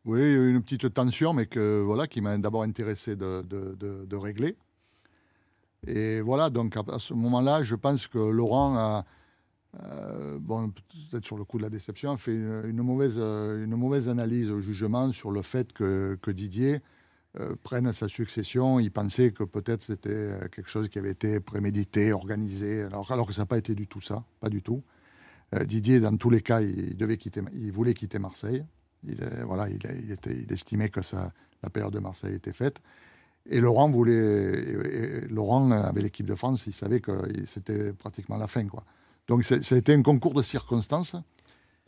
Oui, une petite tension, mais que, voilà, qui m'a d'abord intéressé de, régler. Et voilà, donc à ce moment-là, je pense que Laurent a euh, bon, peut-être sur le coup de la déception, a fait une, mauvaise, euh, une mauvaise analyse au euh, jugement sur le fait que, Didier prenne sa succession. Il pensait que peut-être c'était quelque chose qui avait été prémédité, organisé, alors, alors que ça n'a pas été du tout ça, pas du tout. Didier, dans tous les cas, il, devait quitter, il voulait quitter Marseille. Il, voilà, il, était, il estimait que ça, la période de Marseille était faite. Et Laurent voulait. Laurent, avait l'équipe de France, il savait que c'était pratiquement la fin. Quoi. Donc ça a été un concours de circonstances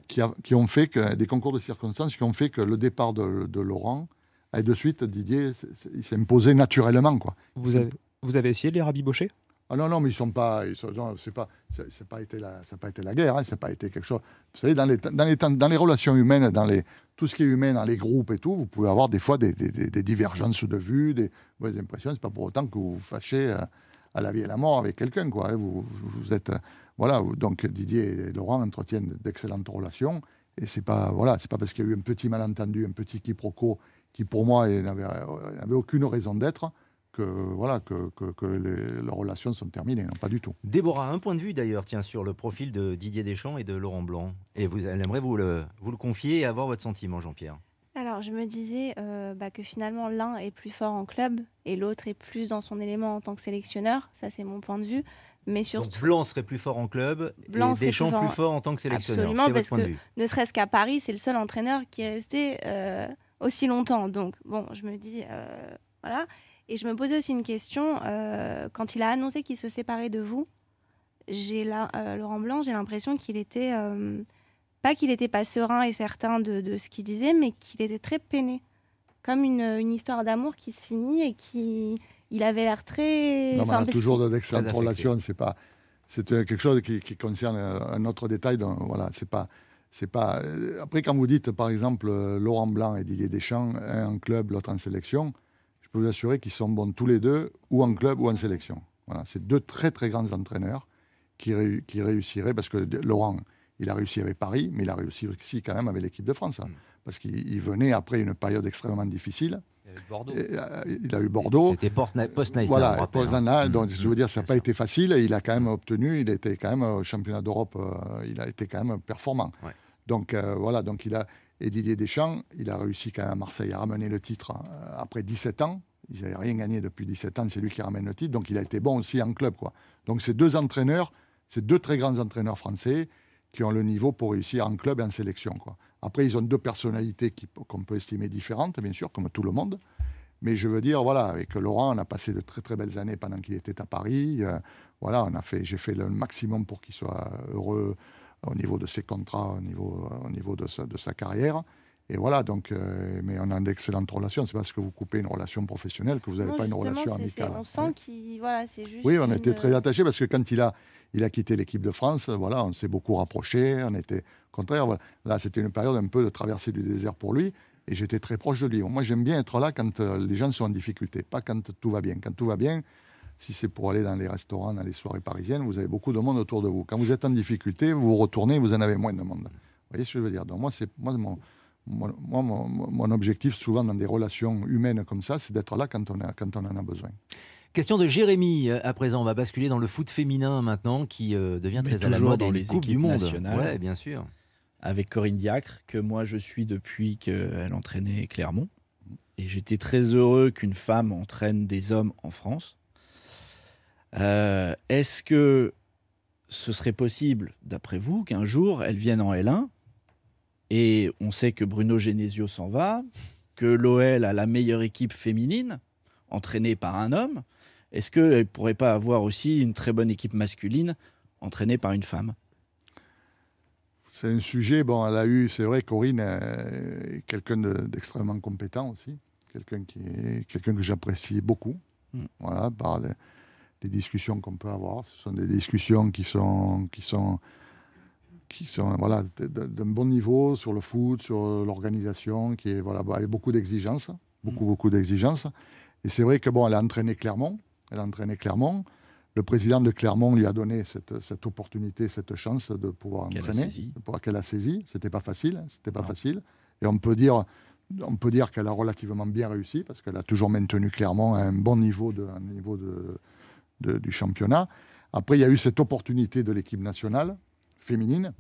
qui, ont fait que, des concours de circonstances qui ont fait que le départ de, Laurent, et de suite, Didier, il s'est imposé naturellement. Quoi. Vous, avez, vous avez essayé de les rabibocher ah non, non, mais ils sont pas. Ils sont, pas, c'est, pas été la, ça pas été la guerre, hein, ça pas été quelque chose. Vous savez, dans les, dans les, dans les relations humaines, dans les, tout ce qui est humain, dans les groupes et tout, vous pouvez avoir des fois des, divergences de vues, des mauvaises impressions. C'est pas pour autant que vous vous fâchez euh, à la vie et la mort avec quelqu'un, quoi. Hein. vous, vous êtes. Voilà, donc Didier et Laurent entretiennent d'excellentes relations. Et c'est pas, voilà, c'est pas parce qu'il y a eu un petit malentendu, un petit quiproquo qui, pour moi, euh, n'avait aucune raison d'être que, voilà, que, les, leurs relations sont terminées. Non, pas du tout. Déborah, un point de vue d'ailleurs, tiens, sur le profil de Didier Deschamps et de Laurent Blanc. Et vous, aimeriez vous le, confier et avoir votre sentiment, Jean-Pierre. Alors, je me disais euh, bah, que finalement, l'un est plus fort en club et l'autre est plus dans son élément en tant que sélectionneur. Ça, c'est mon point de vue mais surtout. Donc Blanc serait plus fort en club, des et Deschamps plus, fort en tant que sélectionneur. Absolument, parce que ne serait-ce qu'à Paris, c'est le seul entraîneur qui est resté euh, aussi longtemps. Donc bon, je me dis euh, voilà. Et je me posais aussi une question euh, quand il a annoncé qu'il se séparait de vous. J'ai là Laurent Blanc, j'ai l'impression qu'il était pas qu'il n'était pas serein et certain de, ce qu'il disait, mais qu'il était très peiné, comme une, une histoire d'amour qui se finit et qui il avait l'air très. Non, on a toujours de l'excellente relation. C'est pas, c'est quelque chose qui, concerne un autre détail. voilà, c'est pas, c'est pas. Euh, après, quand vous dites, par exemple, euh, Laurent Blanc et Didier Deschamps, un en club, l'autre en sélection, je peux vous assurer qu'ils sont bons tous les deux, ou en club ou en sélection. Voilà, c'est deux très très grands entraîneurs qui, qui réussiraient parce que Laurent il a réussi avec Paris, mais il a réussi aussi quand même avec l'équipe de France. Hein. Mm. Parce qu'il venait après une période extrêmement difficile. Il euh, a, eu Bordeaux. C'était post Voilà, post hein. Donc, je veux dire, ça n'a pas été facile. il a quand même obtenu, il était quand même au championnat d'Europe, euh, il a été quand même performant. Donc, euh, voilà. Donc, il a, et Didier Deschamps, il a réussi quand même à Marseille à ramener le titre après 17 ans. Ils n'avaient rien gagné depuis 17 ans, c'est lui qui ramène le titre. Donc, il a été bon aussi en club. Quoi. Donc, ces deux entraîneurs, ces deux très grands entraîneurs français, qui ont le niveau pour réussir en club et en sélection. Quoi. Après, ils ont deux personnalités qu'on peut estimer différentes, bien sûr, comme tout le monde. Mais je veux dire, voilà, avec Laurent, on a passé de très très belles années pendant qu'il était à Paris. Euh, voilà, on a fait, j'ai fait le maximum pour qu'il soit heureux au niveau de ses contrats, au niveau, au niveau de, sa, de sa carrière. Et voilà, donc, euh, mais on a d'excellentes relation. C'est parce que vous coupez une relation professionnelle que vous n'avez pas une relation amicale. On sent qu'il, voilà, c'est juste. Oui, on était très euh, attachés parce que quand il a, il a quitté l'équipe de France, voilà, on s'est beaucoup rapprochés. On était, au contraire, là, c'était une période un peu de traversée du désert pour lui. Et j'étais très proche de lui. Moi, j'aime bien être là quand euh, les gens sont en difficulté, pas quand tout va bien. Quand tout va bien, si c'est pour aller dans les restaurants, dans les soirées parisiennes, vous avez beaucoup de monde autour de vous. Quand vous êtes en difficulté, vous retournez, vous en avez moins de monde. Vous voyez ce que je veux dire Donc moi, c'est moi mon, mon, moi, mon, objectif, souvent dans des relations humaines comme ça, c'est d'être là quand on, a, quand on en a besoin. Question de Jérémy euh, à présent. On va basculer dans le foot féminin maintenant, qui euh, devient très à la mode dans les équipes du Monde. ouais, bien sûr. Avec Corinne Diacre, que moi je suis depuis qu'elle entraînait Clermont. Et j'étais très heureux qu'une femme entraîne des hommes en France. Euh, est-ce que ce serait possible, d'après vous, qu'un jour elle vienne en L1 et on sait que Bruno Genesio s'en va, que l'OL a la meilleure équipe féminine, entraînée par un homme. Est-ce qu'elle ne pourrait pas avoir aussi une très bonne équipe masculine, entraînée par une femme C'est un sujet, bon, elle a eu, c'est vrai, Corinne euh, est quelqu'un d'extrêmement compétent aussi, quelqu'un que j'apprécie beaucoup, mm. voilà, par les, discussions qu'on peut avoir. Ce sont des discussions qui sont... Qui sont qui sont voilà, d'un bon niveau sur le foot, sur euh, l'organisation, qui est voilà, bah, beaucoup d'exigences, beaucoup, mm. beaucoup d'exigences. Et c'est vrai que bon, elle a entraîné Clermont, elle entraîné Clermont. Le président de Clermont lui a donné cette, opportunité, cette chance de pouvoir entraîner, qu'elle a saisi. C'était pas facile, hein, c'était pas ah. facile. Et on peut dire, on peut dire qu'elle a relativement bien réussi parce qu'elle a toujours maintenu Clermont à un bon niveau de, niveau du championnat. Après, il y a eu cette opportunité de l'équipe nationale féminine.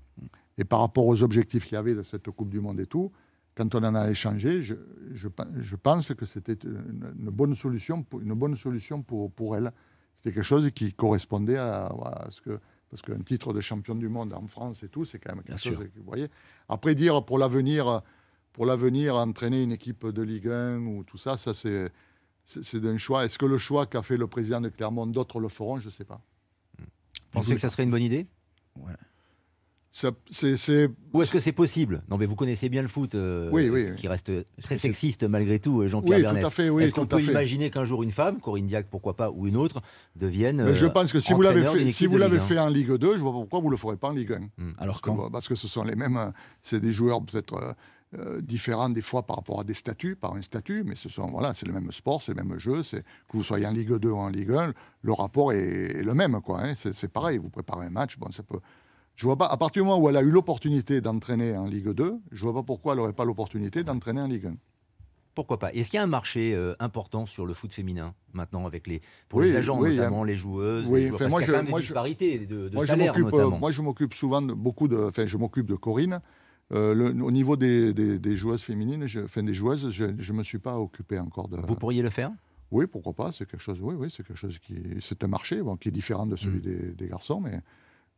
Et par rapport aux objectifs qu'il y avait de cette Coupe du Monde et tout, quand on en a échangé, je, je, pense que c'était une, bonne solution, pour, une bonne solution pour, pour elle. C'était quelque chose qui correspondait à, ce que. Parce qu'un titre de champion du monde en France et tout, c'est quand même quelque chose que vous voyez. Après, dire pour l'avenir, pour l'avenir, entraîner une équipe de Ligue 1 ou tout ça, ça c'est, c'est d'un choix. Est-ce que le choix qu'a fait le président de Clermont, d'autres le feront Je ne sais pas. pensez que ça serait une bonne idée voilà. Ça, est, Ou est-ce que c'est possible Non, mais vous connaissez bien le foot, euh, qui reste très sexiste malgré tout, euh, Jean-Pierre Bernès. est-ce qu'on peut imaginer qu'un jour une femme, Corinne Diac, pourquoi pas, ou une autre, devienne Je pense que si euh, vous l'avez fait, si vous l'avez fait en Ligue 2, je vois pourquoi vous le ferez pas en Ligue 1. Hmm. Alors quand Parce que ce sont les mêmes, c'est des joueurs peut-être. différents des fois par rapport à des statuts, par un statut, mais ce sont, voilà, c'est le même sport, c'est le même jeu, c'est que vous soyez en Ligue 2 ou en Ligue 1, le rapport est, le même, quoi. Hein. c'est pareil, vous préparez un match, bon, ça peut, je vois pas, à partir du moment où elle a eu l'opportunité d'entraîner en Ligue 2, je vois pas pourquoi elle n'aurait pas l'opportunité d'entraîner en Ligue 1. Pourquoi pas Est-ce qu'il y a un marché euh, important sur le foot féminin maintenant avec les pour les agents notamment les joueuses oui, moi, je, y des de, moi je m'occupe souvent de, beaucoup de enfin je m'occupe de Corinne. Euh, au niveau des, joueuses féminines, je, enfin des joueuses, je ne me suis pas occupé encore de. Vous pourriez le faire Oui, pourquoi pas C'est quelque chose. Oui, oui, c'est quelque chose qui c'est un marché bon, qui est différent de celui mm. des, des, garçons, mais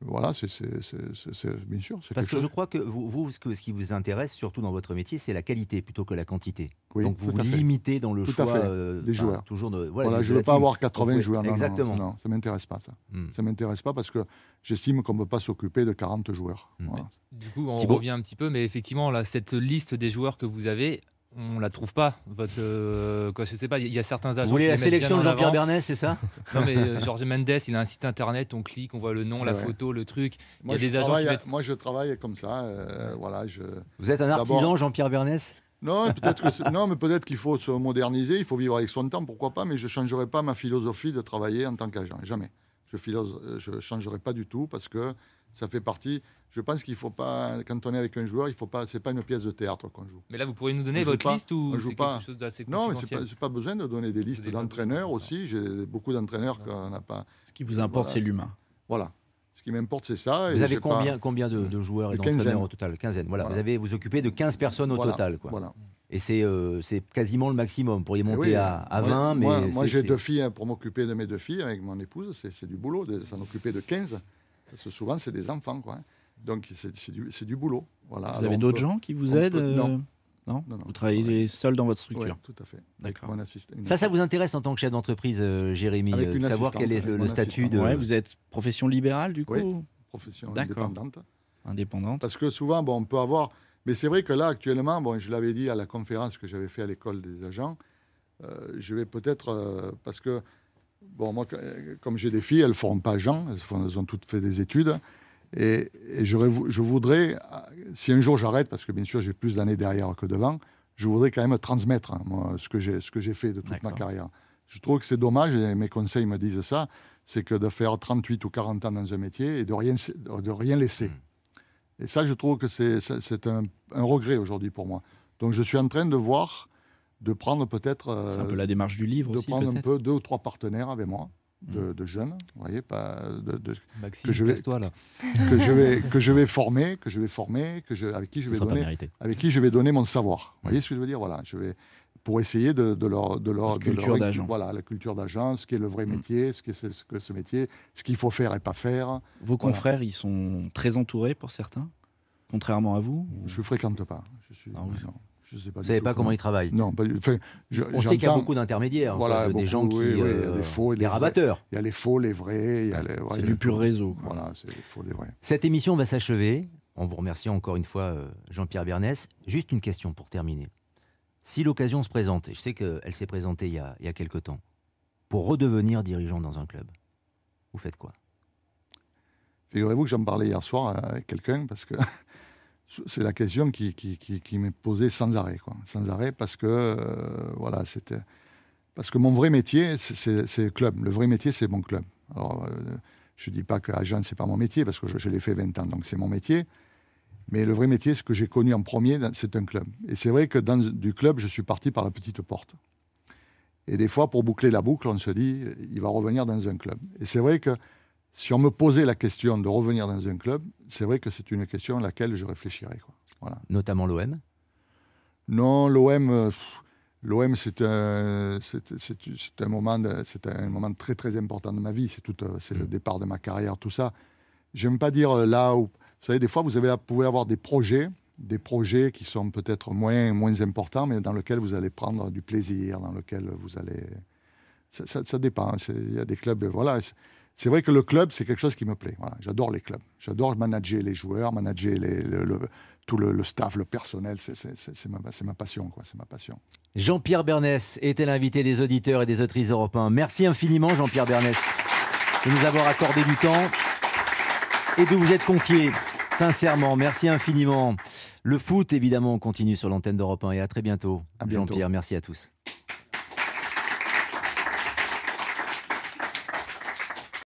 voilà, c'est bien sûr. Parce que je crois que vous, ce, qui vous intéresse surtout dans votre métier, c'est la qualité plutôt que la quantité. Donc vous vous limitez dans le choix euh, des joueurs. toujours voilà, je ne veux pas avoir 80 joueurs. Non, exactement. Non, ça ne m'intéresse pas ça. Hmm. Ça m'intéresse pas parce que j'estime qu'on ne peut pas s'occuper de 40 joueurs. Hmm. Du coup, on revient un petit peu, mais effectivement, là, cette liste des joueurs que vous avez, on la trouve pas. Votre, euh, quoi, pas. Il y a certains agents. Vous voulez la sélection de Jean-Pierre Bernès c'est ça [LAUGHS] Non, mais Georges euh, Mendes, il a un site internet, on clique, on voit le nom, la photo, le truc. Moi, je travaille comme ça. Euh, voilà, je... Vous êtes un artisan, Jean-Pierre Bernès non, [LAUGHS] non, mais peut-être qu'il faut se moderniser, il faut vivre avec son temps, pourquoi pas, mais je ne changerai pas ma philosophie de travailler en tant qu'agent, jamais. Je ne je changerai pas du tout parce que ça fait partie. Je pense qu'il faut pas, quand on est avec un joueur, il faut pas, c'est pas une pièce de théâtre qu'on joue. Mais là, vous pourriez nous donner votre liste ou c'est quelque pas, chose d'assez Non, mais c'est pas, pas besoin de donner des listes d'entraîneurs aussi. J'ai beaucoup d'entraîneurs qu'on n'a pas. Ce qui vous importe, c'est l'humain. Voilà. Ce qui m'importe, c'est ça. Vous avez combien, combien de, de joueurs et d'entraîneurs au total Quinzaine. Voilà. Vous avez vous occupez de 15 personnes au total. Quoi. Voilà. Et euh, c'est quasiment le maximum. Vous pourriez eh monter à, à, 20. mais moi, moi j'ai deux filles hein, pour m'occuper de mes deux filles avec mon épouse. C'est du boulot de s'en occuper de 15. Parce que souvent, c'est des enfants. Quoi. Hein. Donc, c'est du, boulot. Voilà. Vous avez d'autres gens qui vous aident euh, non. Vous travaillez seul dans votre structure. Oui, tout à fait. D'accord. Ça, ça vous intéresse en tant que chef d'entreprise, euh, Jérémy, de euh, savoir quel est le, statut de. vous êtes profession libérale du coup. Oui, profession indépendante. Indépendante. Parce que souvent, bon, on peut avoir. Mais c'est vrai que là, actuellement, bon, je l'avais dit à la conférence que j'avais fait à l'école des agents, je vais peut-être parce que bon, moi, comme j'ai des filles, elles ne forment pas gens. elles, ont toutes fait des études. Et, je, voudrais, si un jour j'arrête, parce que bien sûr j'ai plus d'années derrière que devant, je voudrais quand même transmettre hein, moi, ce que j'ai fait de toute ma carrière. Je trouve que c'est dommage, et mes conseils me disent ça, c'est que de faire 38 ou 40 ans dans un métier et de rien, de rien laisser. Hmm. Et ça, je trouve que c'est un, un, regret aujourd'hui pour moi. Donc je suis en train de voir de prendre peut-être. Euh, c'est un peu la démarche du livre de aussi. De prendre un peu deux ou trois partenaires avec moi. De, hmm. jeunes, vous voyez, pas de, que je vais, toi là, [LAUGHS] que je vais que je vais former, que je vais former, que je avec qui je vais donner, avec qui je vais donner mon savoir. Vous voyez ce que je veux dire Voilà, je vais pour essayer de, de leur de leur, culture d'agent. Voilà, la culture d'agent, ce qui est le vrai hmm. métier, ce qui c'est ce que ce métier, ce qu'il faut faire et pas faire. Vos confrères, ils sont très entourés pour certains, contrairement à vous. Je fréquente pas. Je suis, ah je sais Vous savez pas comment ils travaillent Non. je, on sait qu'il y a beaucoup d'intermédiaires, des gens qui, des rabatteurs. Il y a les faux, les vrais. c'est du pur réseau. Voilà, faux, vrais. Cette émission va s'achever. On vous remercie encore une fois, euh, Jean-Pierre Bernès. Juste une question pour terminer. Si l'occasion se présente, et je sais qu'elle s'est présentée il y, a, quelque temps, pour redevenir dirigeant dans un club, vous faites quoi Figurez-vous que j'en parlais hier soir euh, avec quelqu'un parce que [LAUGHS] c'est la question qui, qui, m'est posée sans arrêt, sans arrêt, parce que euh, voilà, c'était parce que mon vrai métier, c'est club. Le vrai métier, c'est mon club. Alors, ne euh, je dis pas que agent c'est pas mon métier parce que je, l'ai fait 20 ans, donc c'est mon métier. Mais le vrai métier, ce que j'ai connu en premier, c'est un club. Et c'est vrai que dans du club, je suis parti par la petite porte. Et des fois, pour boucler la boucle, on se dit, il va revenir dans un club. Et c'est vrai que si on me posait la question de revenir dans un club, c'est vrai que c'est une question à laquelle je réfléchirais. Quoi. Voilà. Notamment l'OM Non, l'OM, l'OM c'est un, c'est, un moment, c'est un moment très très important de ma vie. C'est, tout, euh, c'est le mm. départ de ma carrière, tout ça. J'aime pas dire euh, là où. Vous savez, des fois, vous, avez, pouvez avoir des projets, des projets qui sont peut-être moins, moins importants, mais dans lesquels vous allez prendre du plaisir, dans lesquels vous allez. Ça, ça dépend. Hein. Il y a des clubs, voilà c'est vrai que le club, c'est quelque chose qui me plaît. j'adore les clubs. J'adore manager les joueurs, manager tout le, staff, le personnel. C'est ma, passion. Quoi, ma passion. Jean-Pierre Bernès était l'invité des auditeurs et des autrices européens. Merci infiniment, Jean-Pierre Bernès, de nous avoir accordé du temps et de vous être confié. Sincèrement, merci infiniment. Le foot, évidemment, continue sur l'antenne d'Europe 1 et à très bientôt. bientôt. Jean-Pierre, merci à tous.